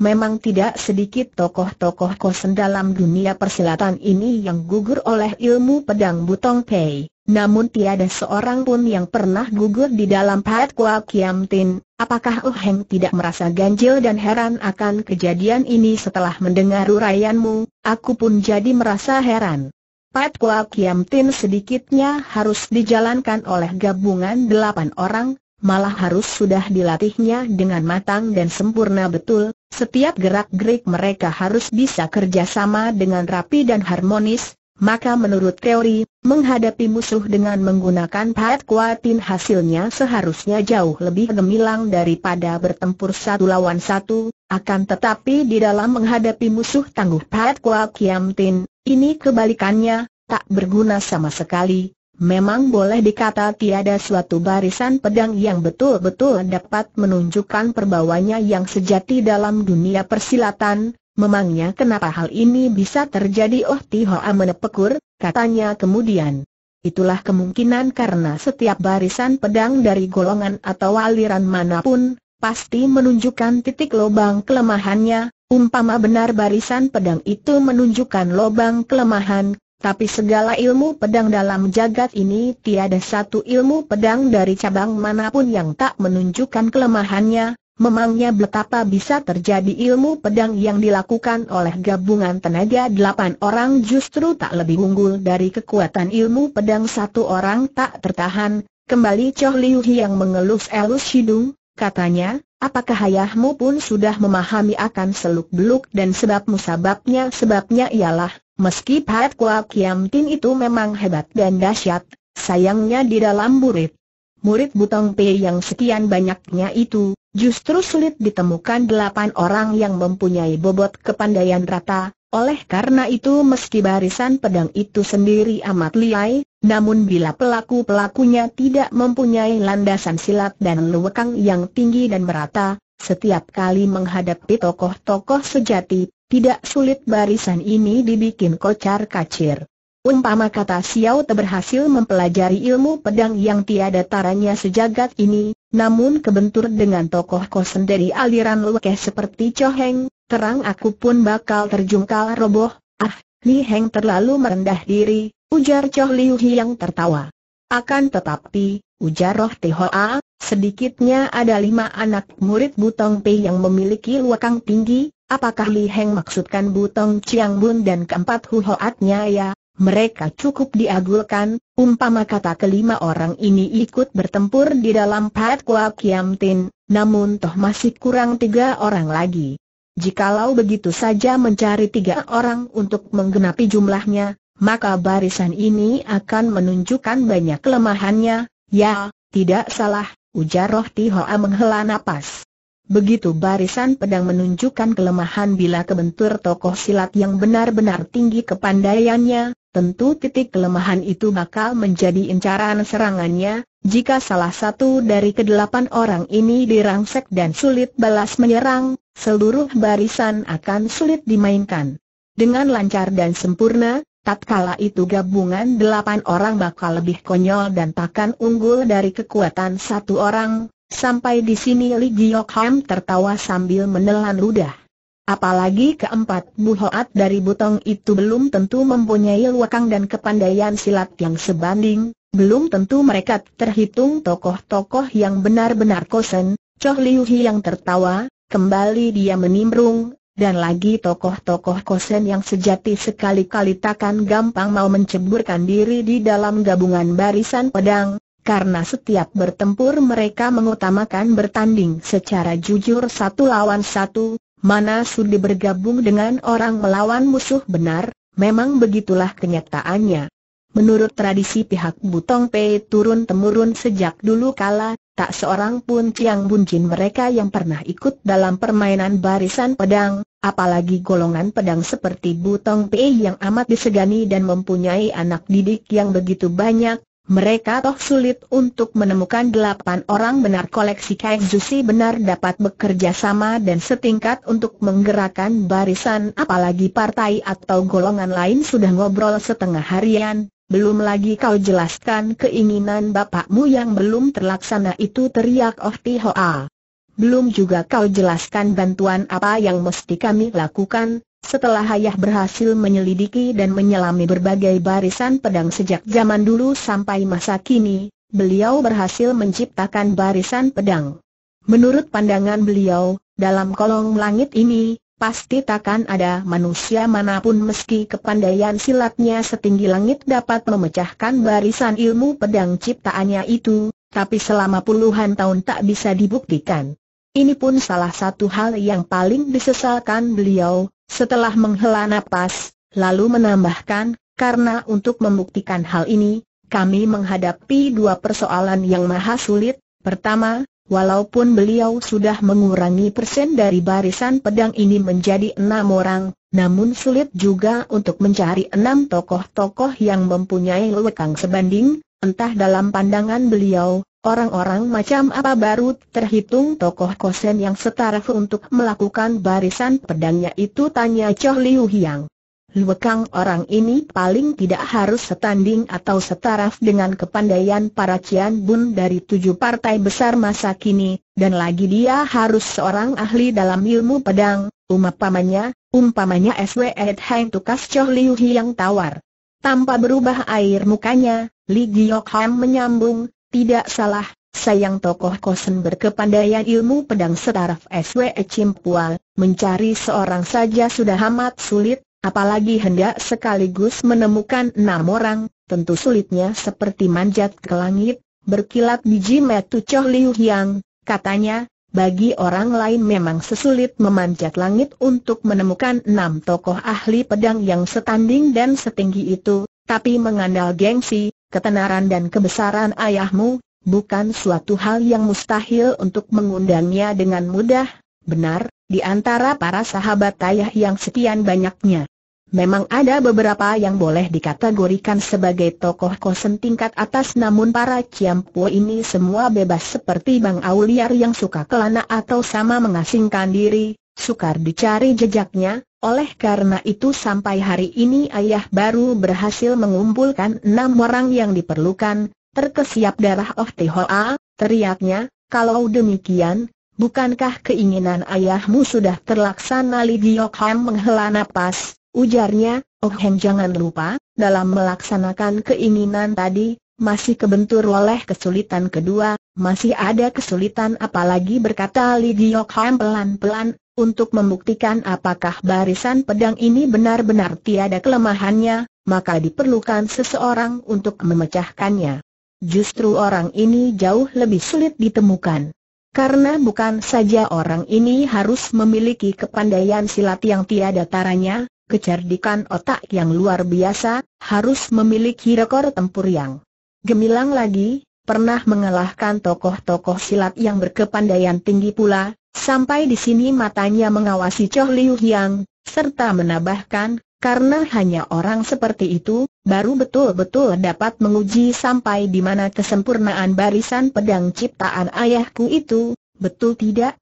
Memang tidak sedikit tokoh-tokoh kosen dalam dunia persilatan ini yang gugur oleh ilmu pedang Butong Pei, namun tiada seorang pun yang pernah gugur di dalam Pat Kua Kiam Tin. Apakah Oh Heng tidak merasa ganjil dan heran akan kejadian ini setelah mendengar uraianmu? Aku pun jadi merasa heran. Pat Kua Kiam Tin sedikitnya harus dijalankan oleh gabungan delapan orang, malah harus sudah dilatihnya dengan matang dan sempurna betul, setiap gerak-gerik mereka harus bisa kerjasama dengan rapi dan harmonis, maka menurut teori, menghadapi musuh dengan menggunakan pahat kuatin hasilnya seharusnya jauh lebih gemilang daripada bertempur satu lawan satu, akan tetapi di dalam menghadapi musuh tangguh pahat kuat kiamtin, ini kebalikannya, tak berguna sama sekali, Memang boleh dikata tiada suatu barisan pedang yang betul-betul dapat menunjukkan perbawanya yang sejati dalam dunia persilatan, memangnya kenapa hal ini bisa terjadi Oh Tihoa menepekur, katanya kemudian. Itulah kemungkinan karena setiap barisan pedang dari golongan atau aliran manapun, pasti menunjukkan titik lobang kelemahannya, umpama benar barisan pedang itu menunjukkan lobang kelemahan, tapi segala ilmu pedang dalam jagat ini tiada satu ilmu pedang dari cabang manapun yang tak menunjukkan kelemahannya, memangnya betapa bisa terjadi ilmu pedang yang dilakukan oleh gabungan tenaga delapan orang justru tak lebih unggul dari kekuatan ilmu pedang satu orang tak tertahan, kembali Choh Liu yang mengelus-elus hidung, katanya, Apakah ayahmu pun sudah memahami akan seluk-beluk dan sebab musababnya? Sebabnya ialah Meski Pat Kua Kiam Tin itu memang hebat dan dahsyat, sayangnya di dalam murid. Murid Butong P yang sekian banyaknya itu, justru sulit ditemukan delapan orang yang mempunyai bobot kepandaian rata, oleh karena itu meski barisan pedang itu sendiri amat liai, namun bila pelaku-pelakunya tidak mempunyai landasan silat dan lewekang yang tinggi dan merata, setiap kali menghadapi tokoh-tokoh sejati, tidak sulit barisan ini dibikin kocar kacir. Umpama kata Xiao Te berhasil mempelajari ilmu pedang yang tiada taranya sejagat ini, namun kebentur dengan tokoh kosen dari aliran luke seperti Choheng, terang aku pun bakal terjungkal roboh, ah, Li Heng terlalu merendah diri, ujar Choh Liu yang tertawa. Akan tetapi, ujar Roh Tihoa, sedikitnya ada lima anak murid Butong Pei yang memiliki luakang tinggi, Apakah Li Heng maksudkan Butong Chiang Bun dan keempat Hoatnya ya? Mereka cukup diagulkan, umpama kata kelima orang ini ikut bertempur di dalam Pat Kua Kiam Tin, namun toh masih kurang tiga orang lagi. Jikalau begitu saja mencari tiga orang untuk menggenapi jumlahnya, maka barisan ini akan menunjukkan banyak kelemahannya, ya, tidak salah, ujar Roh Tihoa menghela napas. Begitu barisan pedang menunjukkan kelemahan bila kebentur tokoh silat yang benar-benar tinggi kepandaiannya, tentu titik kelemahan itu bakal menjadi incaran serangannya, jika salah satu dari kedelapan orang ini dirangsek dan sulit balas menyerang, seluruh barisan akan sulit dimainkan. Dengan lancar dan sempurna, tatkala itu gabungan delapan orang bakal lebih konyol dan takkan unggul dari kekuatan satu orang, Sampai di sini Li Giok tertawa sambil menelan ludah. Apalagi keempat buhoat dari butong itu belum tentu mempunyai luakang dan kepandaian silat yang sebanding, belum tentu mereka terhitung tokoh-tokoh yang benar-benar kosen, Choh Liu Hi yang tertawa, kembali dia menimbrung, dan lagi tokoh-tokoh kosen yang sejati sekali-kali takkan gampang mau menceburkan diri di dalam gabungan barisan pedang, karena setiap bertempur mereka mengutamakan bertanding secara jujur satu lawan satu, mana sudi bergabung dengan orang melawan musuh benar, memang begitulah kenyataannya. Menurut tradisi pihak Butong Pei turun-temurun sejak dulu kala, tak seorang pun Ciang Jin mereka yang pernah ikut dalam permainan barisan pedang, apalagi golongan pedang seperti Butong Pei yang amat disegani dan mempunyai anak didik yang begitu banyak, mereka toh sulit untuk menemukan delapan orang benar koleksi Kaekzusi benar dapat bekerja sama dan setingkat untuk menggerakkan barisan apalagi partai atau golongan lain sudah ngobrol setengah harian, belum lagi kau jelaskan keinginan bapakmu yang belum terlaksana itu teriak Oh Tihoa. Belum juga kau jelaskan bantuan apa yang mesti kami lakukan, setelah ayah berhasil menyelidiki dan menyelami berbagai barisan pedang sejak zaman dulu sampai masa kini, beliau berhasil menciptakan barisan pedang. Menurut pandangan beliau, dalam kolong langit ini, pasti takkan ada manusia manapun meski kepandaian silatnya setinggi langit dapat memecahkan barisan ilmu pedang ciptaannya itu, tapi selama puluhan tahun tak bisa dibuktikan. Ini pun salah satu hal yang paling disesalkan beliau, setelah menghela nafas, lalu menambahkan, karena untuk membuktikan hal ini, kami menghadapi dua persoalan yang maha sulit, pertama, Walaupun beliau sudah mengurangi persen dari barisan pedang ini menjadi enam orang, namun sulit juga untuk mencari enam tokoh-tokoh yang mempunyai lekang sebanding, entah dalam pandangan beliau, Orang-orang macam apa baru terhitung tokoh kosen yang setara untuk melakukan barisan pedangnya itu tanya Choh Liu Hiang. Luekang orang ini paling tidak harus setanding atau setaraf dengan kepandaian para Cian Bun dari tujuh partai besar masa kini, dan lagi dia harus seorang ahli dalam ilmu pedang, umpamanya, umpamanya SW Ed Hang Tukas Choh Liu Hiang tawar. Tanpa berubah air mukanya, Li Giok Ham menyambung, tidak salah, sayang tokoh kosen berkepandaian ilmu pedang setaraf SW Cimpual, mencari seorang saja sudah amat sulit, apalagi hendak sekaligus menemukan enam orang, tentu sulitnya seperti manjat ke langit, berkilat biji metu Choh Liu Hyang, katanya, bagi orang lain memang sesulit memanjat langit untuk menemukan enam tokoh ahli pedang yang setanding dan setinggi itu, tapi mengandal gengsi, ketenaran dan kebesaran ayahmu, bukan suatu hal yang mustahil untuk mengundangnya dengan mudah, benar, di antara para sahabat ayah yang sekian banyaknya. Memang ada beberapa yang boleh dikategorikan sebagai tokoh kosen tingkat atas namun para ciampu ini semua bebas seperti Bang Auliar yang suka kelana atau sama mengasingkan diri, sukar dicari jejaknya, oleh karena itu sampai hari ini ayah baru berhasil mengumpulkan enam orang yang diperlukan, terkesiap darah Oh a, teriaknya, kalau demikian, bukankah keinginan ayahmu sudah terlaksana Li Giok Ham menghela nafas, ujarnya, Oh Heng jangan lupa, dalam melaksanakan keinginan tadi, masih kebentur oleh kesulitan kedua, masih ada kesulitan apalagi berkata Li Giok Ham pelan-pelan, untuk membuktikan apakah barisan pedang ini benar-benar tiada kelemahannya, maka diperlukan seseorang untuk memecahkannya. Justru orang ini jauh lebih sulit ditemukan. Karena bukan saja orang ini harus memiliki kepandaian silat yang tiada taranya, kecerdikan otak yang luar biasa, harus memiliki rekor tempur yang gemilang lagi, pernah mengalahkan tokoh-tokoh silat yang berkepandaian tinggi pula, Sampai di sini matanya mengawasi Choh Liu Hiang, serta menambahkan, karena hanya orang seperti itu, baru betul-betul dapat menguji sampai di mana kesempurnaan barisan pedang ciptaan ayahku itu, betul tidak?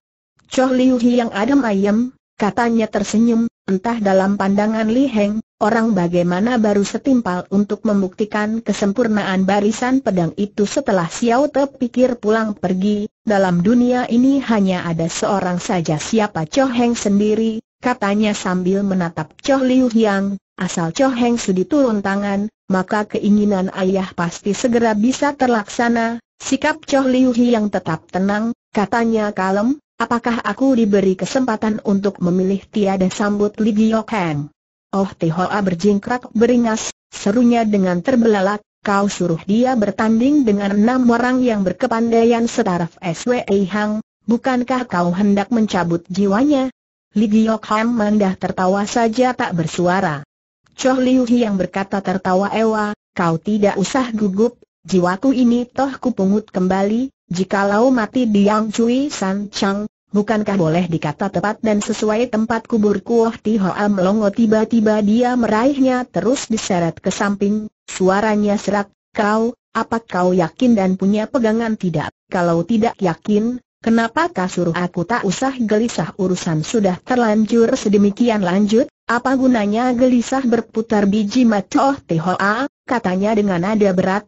Choh Liu Hiang adem ayem, katanya tersenyum, entah dalam pandangan Li Heng, orang bagaimana baru setimpal untuk membuktikan kesempurnaan barisan pedang itu setelah Xiao Te pikir pulang pergi, dalam dunia ini hanya ada seorang saja siapa Cho Heng sendiri, katanya sambil menatap Cho Liu Yang, asal Cho Heng sudi turun tangan, maka keinginan ayah pasti segera bisa terlaksana, sikap Cho Liu Yang tetap tenang, katanya kalem, apakah aku diberi kesempatan untuk memilih tiada sambut Li Giok Heng? Oh Tihoa berjingkrak beringas, serunya dengan terbelalak, kau suruh dia bertanding dengan enam orang yang berkepandaian setaraf Swe Hang, bukankah kau hendak mencabut jiwanya? Li Giok Ham mandah tertawa saja tak bersuara. Choh Liu Hi yang berkata tertawa ewa, kau tidak usah gugup, jiwaku ini toh kupungut kembali, jikalau mati di Yang Cui San Chang, bukankah boleh dikata tepat dan sesuai tempat kubur Kuoh Ti Hoa Melongo tiba-tiba dia meraihnya terus diseret ke samping, suaranya serak, kau, apa kau yakin dan punya pegangan tidak? Kalau tidak yakin, kenapa kau suruh aku tak usah gelisah urusan sudah terlanjur sedemikian lanjut? Apa gunanya gelisah berputar biji mata oh katanya dengan nada berat.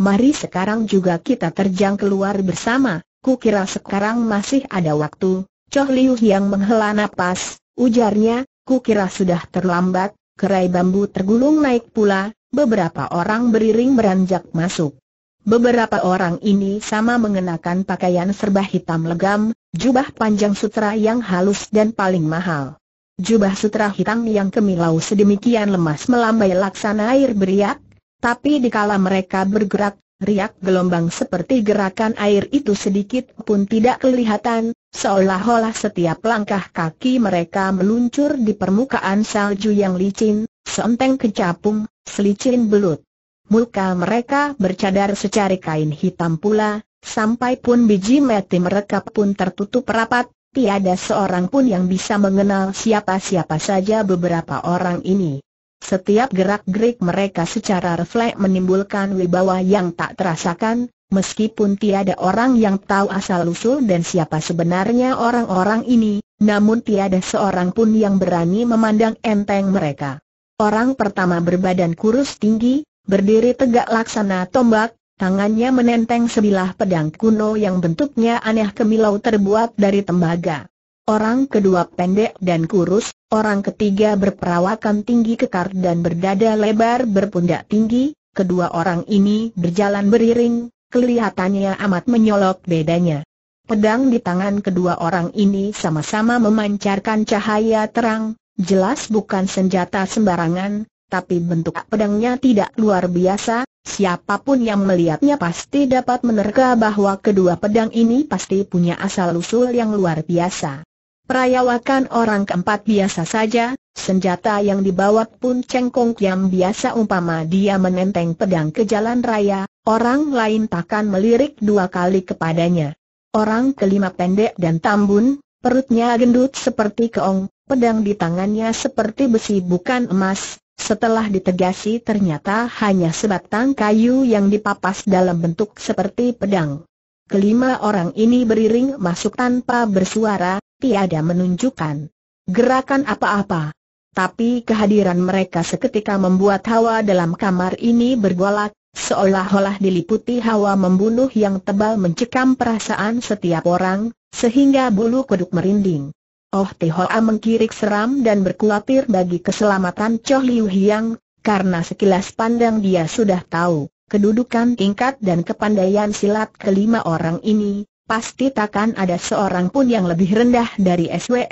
Mari sekarang juga kita terjang keluar bersama, Ku kira sekarang masih ada waktu. Choh Liu yang menghela napas, ujarnya, Ku kira sudah terlambat, kerai bambu tergulung naik pula, Beberapa orang beriring beranjak masuk. Beberapa orang ini sama mengenakan pakaian serba hitam legam, jubah panjang sutra yang halus dan paling mahal. Jubah sutra hitam yang kemilau sedemikian lemas melambai laksana air beriak, tapi dikala mereka bergerak, riak gelombang seperti gerakan air itu sedikit pun tidak kelihatan, seolah-olah setiap langkah kaki mereka meluncur di permukaan salju yang licin, Seenteng kecapung, selicin belut. Muka mereka bercadar secari kain hitam pula, sampai pun biji mati mereka pun tertutup rapat, tiada seorang pun yang bisa mengenal siapa-siapa saja beberapa orang ini. Setiap gerak-gerik mereka secara refleks menimbulkan wibawa yang tak terasakan, meskipun tiada orang yang tahu asal-usul dan siapa sebenarnya orang-orang ini, namun tiada seorang pun yang berani memandang enteng mereka. Orang pertama berbadan kurus tinggi, berdiri tegak laksana tombak, tangannya menenteng sebilah pedang kuno yang bentuknya aneh kemilau terbuat dari tembaga. Orang kedua pendek dan kurus, orang ketiga berperawakan tinggi kekar dan berdada lebar berpundak tinggi, kedua orang ini berjalan beriring, kelihatannya amat menyolok bedanya. Pedang di tangan kedua orang ini sama-sama memancarkan cahaya terang, Jelas bukan senjata sembarangan, tapi bentuk pedangnya tidak luar biasa, siapapun yang melihatnya pasti dapat menerka bahwa kedua pedang ini pasti punya asal-usul yang luar biasa. Perayawakan orang keempat biasa saja, senjata yang dibawa pun cengkong yang biasa umpama dia menenteng pedang ke jalan raya, orang lain takkan melirik dua kali kepadanya. Orang kelima pendek dan tambun, perutnya gendut seperti keong, pedang di tangannya seperti besi bukan emas, setelah ditegasi ternyata hanya sebatang kayu yang dipapas dalam bentuk seperti pedang. Kelima orang ini beriring masuk tanpa bersuara, tiada menunjukkan gerakan apa-apa. Tapi kehadiran mereka seketika membuat hawa dalam kamar ini bergolak, seolah-olah diliputi hawa membunuh yang tebal mencekam perasaan setiap orang, sehingga bulu kuduk merinding. Oh Tihoa mengkirik seram dan berkuatir bagi keselamatan Choh Liu Hiang, karena sekilas pandang dia sudah tahu, kedudukan tingkat dan kepandaian silat kelima orang ini, pasti takkan ada seorang pun yang lebih rendah dari SW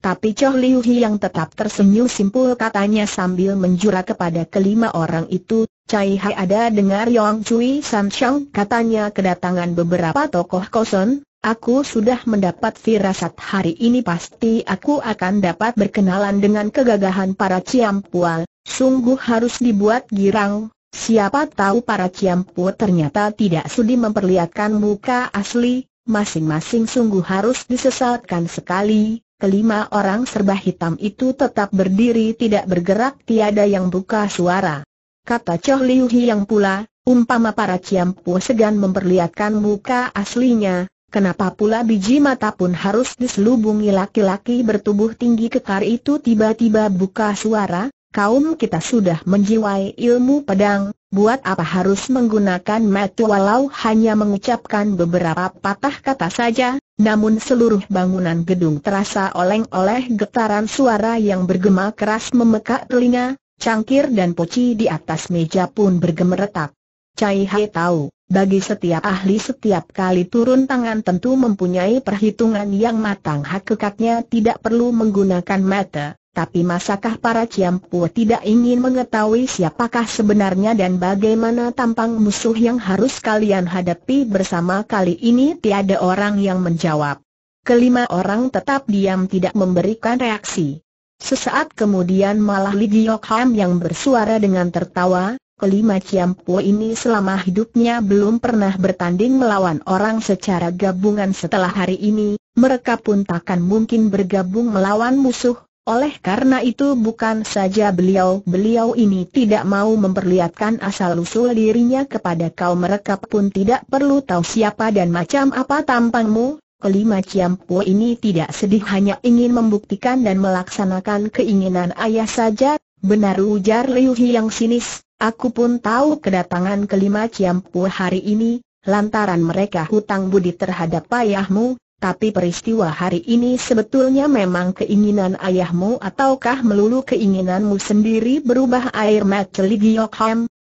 Tapi Choh Liu Hiang tetap tersenyum simpul katanya sambil menjura kepada kelima orang itu, Cai Hai ada dengar Yong Cui San Shang katanya kedatangan beberapa tokoh kosong, Aku sudah mendapat firasat hari ini pasti aku akan dapat berkenalan dengan kegagahan para ciampual, sungguh harus dibuat girang. Siapa tahu para ciampu ternyata tidak sudi memperlihatkan muka asli, masing-masing sungguh harus disesatkan sekali. Kelima orang serba hitam itu tetap berdiri tidak bergerak tiada yang buka suara. Kata Choh Liu yang pula, umpama para ciampu segan memperlihatkan muka aslinya, Kenapa pula biji mata pun harus diselubungi laki-laki bertubuh tinggi kekar itu tiba-tiba buka suara, kaum kita sudah menjiwai ilmu pedang, buat apa harus menggunakan metu walau hanya mengucapkan beberapa patah kata saja, namun seluruh bangunan gedung terasa oleng oleh getaran suara yang bergema keras memekak telinga, cangkir dan poci di atas meja pun bergemeretak. Cai Hai tahu bagi setiap ahli setiap kali turun tangan tentu mempunyai perhitungan yang matang hakikatnya tidak perlu menggunakan mata, tapi masakah para ciampu tidak ingin mengetahui siapakah sebenarnya dan bagaimana tampang musuh yang harus kalian hadapi bersama kali ini tiada orang yang menjawab. Kelima orang tetap diam tidak memberikan reaksi. Sesaat kemudian malah Li Ham yang bersuara dengan tertawa, kelima Ciampo ini selama hidupnya belum pernah bertanding melawan orang secara gabungan setelah hari ini, mereka pun takkan mungkin bergabung melawan musuh, oleh karena itu bukan saja beliau-beliau ini tidak mau memperlihatkan asal-usul dirinya kepada kau mereka pun tidak perlu tahu siapa dan macam apa tampangmu, kelima Po ini tidak sedih hanya ingin membuktikan dan melaksanakan keinginan ayah saja, benar ujar Liu Hi yang sinis, Aku pun tahu kedatangan kelima Ciampu hari ini, lantaran mereka hutang budi terhadap ayahmu, tapi peristiwa hari ini sebetulnya memang keinginan ayahmu ataukah melulu keinginanmu sendiri berubah air mata Li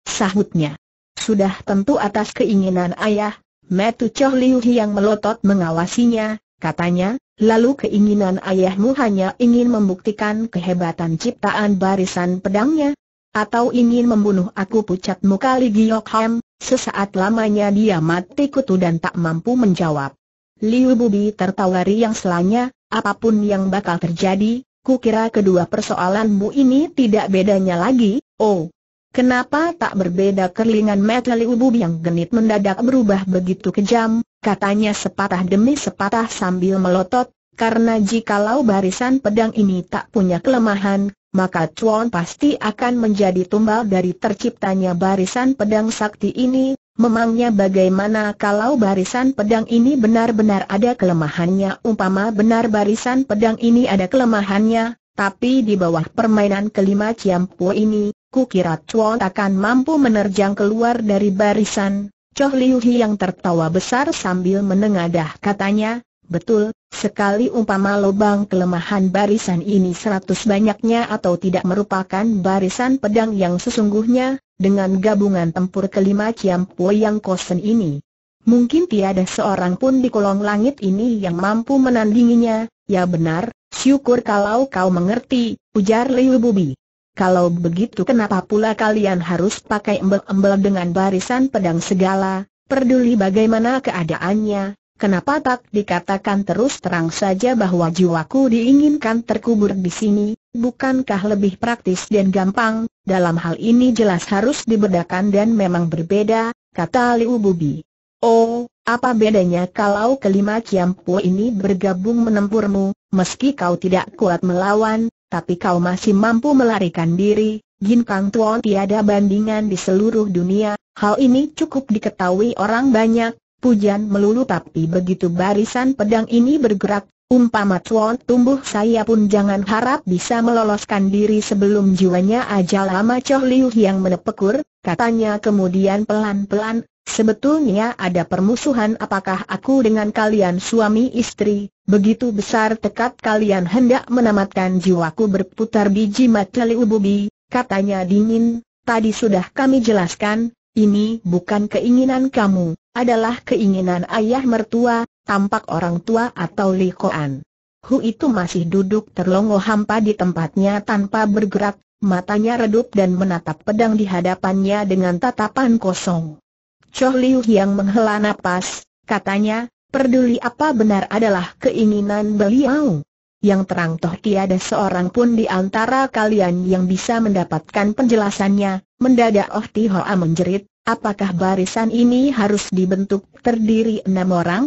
sahutnya. Sudah tentu atas keinginan ayah, Metu Choh Liu yang melotot mengawasinya, katanya, lalu keinginan ayahmu hanya ingin membuktikan kehebatan ciptaan barisan pedangnya, atau ingin membunuh aku pucat muka Li Giok sesaat lamanya dia mati kutu dan tak mampu menjawab. Liu Bubi tertawa riang selanya, apapun yang bakal terjadi, ku kira kedua persoalanmu ini tidak bedanya lagi, oh. Kenapa tak berbeda kerlingan mata Liu Bubi yang genit mendadak berubah begitu kejam, katanya sepatah demi sepatah sambil melotot, karena jikalau barisan pedang ini tak punya kelemahan, maka Chuan pasti akan menjadi tumbal dari terciptanya barisan pedang sakti ini, memangnya bagaimana kalau barisan pedang ini benar-benar ada kelemahannya umpama benar barisan pedang ini ada kelemahannya, tapi di bawah permainan kelima Ciampu ini, kukira Chuan akan mampu menerjang keluar dari barisan, Choh Liu Hi yang tertawa besar sambil menengadah katanya, Betul, sekali umpama lubang kelemahan barisan ini seratus banyaknya atau tidak merupakan barisan pedang yang sesungguhnya, dengan gabungan tempur kelima Ciampu yang kosen ini. Mungkin tiada seorang pun di kolong langit ini yang mampu menandinginya, ya benar, syukur kalau kau mengerti, ujar Liu Bubi. Kalau begitu kenapa pula kalian harus pakai embel-embel dengan barisan pedang segala, peduli bagaimana keadaannya, Kenapa tak dikatakan terus terang saja bahwa jiwaku diinginkan terkubur di sini, bukankah lebih praktis dan gampang, dalam hal ini jelas harus dibedakan dan memang berbeda, kata Liu Bubi. Oh, apa bedanya kalau kelima Kiampu ini bergabung menempurmu, meski kau tidak kuat melawan, tapi kau masih mampu melarikan diri, Jin Kang Tuan tiada bandingan di seluruh dunia, hal ini cukup diketahui orang banyak, pujian melulu tapi begitu barisan pedang ini bergerak, umpama tuan tumbuh saya pun jangan harap bisa meloloskan diri sebelum jiwanya aja lama Choh Liu yang menepekur, katanya kemudian pelan-pelan, sebetulnya ada permusuhan apakah aku dengan kalian suami istri, begitu besar tekad kalian hendak menamatkan jiwaku berputar biji mata Liu Bubi, katanya dingin, tadi sudah kami jelaskan, ini bukan keinginan kamu, adalah keinginan ayah mertua, tampak orang tua atau likoan. Hu itu masih duduk terlongo hampa di tempatnya tanpa bergerak, matanya redup dan menatap pedang di hadapannya dengan tatapan kosong. Choh Liu yang menghela napas, katanya, Peduli apa benar adalah keinginan beliau yang terang toh tiada seorang pun di antara kalian yang bisa mendapatkan penjelasannya, mendadak Oh Tihoa menjerit, apakah barisan ini harus dibentuk terdiri enam orang?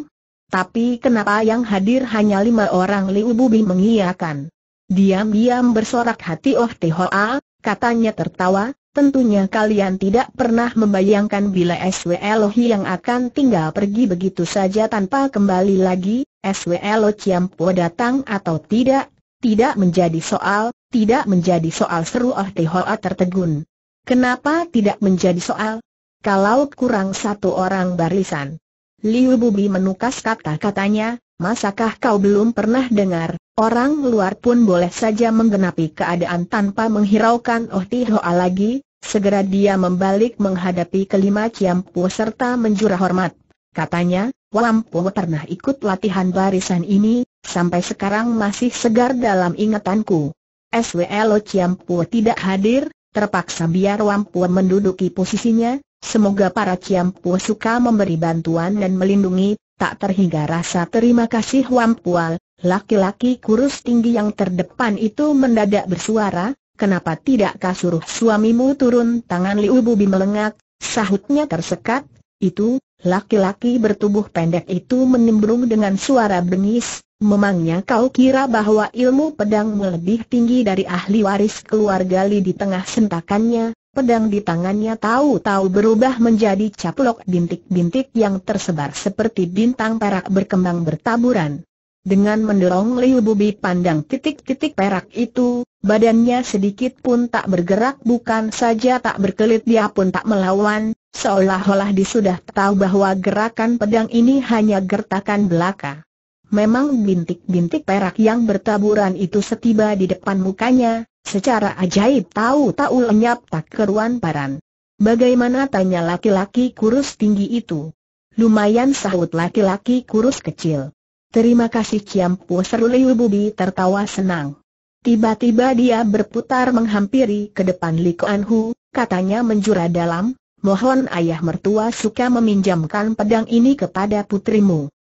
Tapi kenapa yang hadir hanya lima orang Liu Bubi mengiyakan. Diam-diam bersorak hati Oh Tihoa, katanya tertawa, Tentunya kalian tidak pernah membayangkan bila SWLO yang akan tinggal pergi begitu saja tanpa kembali lagi, SWLO Ciampo datang atau tidak, tidak menjadi soal, tidak menjadi soal seru Oh Tehoa tertegun. Kenapa tidak menjadi soal? Kalau kurang satu orang barisan. Liu Bubi menukas kata-katanya, masakah kau belum pernah dengar, Orang luar pun boleh saja menggenapi keadaan tanpa menghiraukan Oh Ti Hoa lagi, segera dia membalik menghadapi kelima Ciampu serta menjura hormat. Katanya, Wampu pernah ikut latihan barisan ini, sampai sekarang masih segar dalam ingatanku. SWLO Ciampu tidak hadir, terpaksa biar Wampu menduduki posisinya, semoga para Ciampu suka memberi bantuan dan melindungi, tak terhingga rasa terima kasih Wampual, Laki-laki kurus tinggi yang terdepan itu mendadak bersuara, kenapa tidak kasuruh suamimu turun tangan Liu Bubi melengak, sahutnya tersekat, itu, laki-laki bertubuh pendek itu menimbrung dengan suara bengis, memangnya kau kira bahwa ilmu pedang lebih tinggi dari ahli waris keluarga Li di tengah sentakannya, pedang di tangannya tahu-tahu berubah menjadi caplok bintik-bintik yang tersebar seperti bintang perak berkembang bertaburan. Dengan mendorong Liu Bubi pandang titik-titik perak itu, badannya sedikit pun tak bergerak bukan saja tak berkelit dia pun tak melawan, seolah-olah dia sudah tahu bahwa gerakan pedang ini hanya gertakan belaka. Memang bintik-bintik perak yang bertaburan itu setiba di depan mukanya, secara ajaib tahu-tahu lenyap tak keruan paran. Bagaimana tanya laki-laki kurus tinggi itu? Lumayan sahut laki-laki kurus kecil. Terima kasih Ciampu seru Liu Bubi tertawa senang. Tiba-tiba dia berputar menghampiri ke depan Li Kuan Hu, katanya menjura dalam, mohon ayah mertua suka meminjamkan pedang ini kepada putrimu.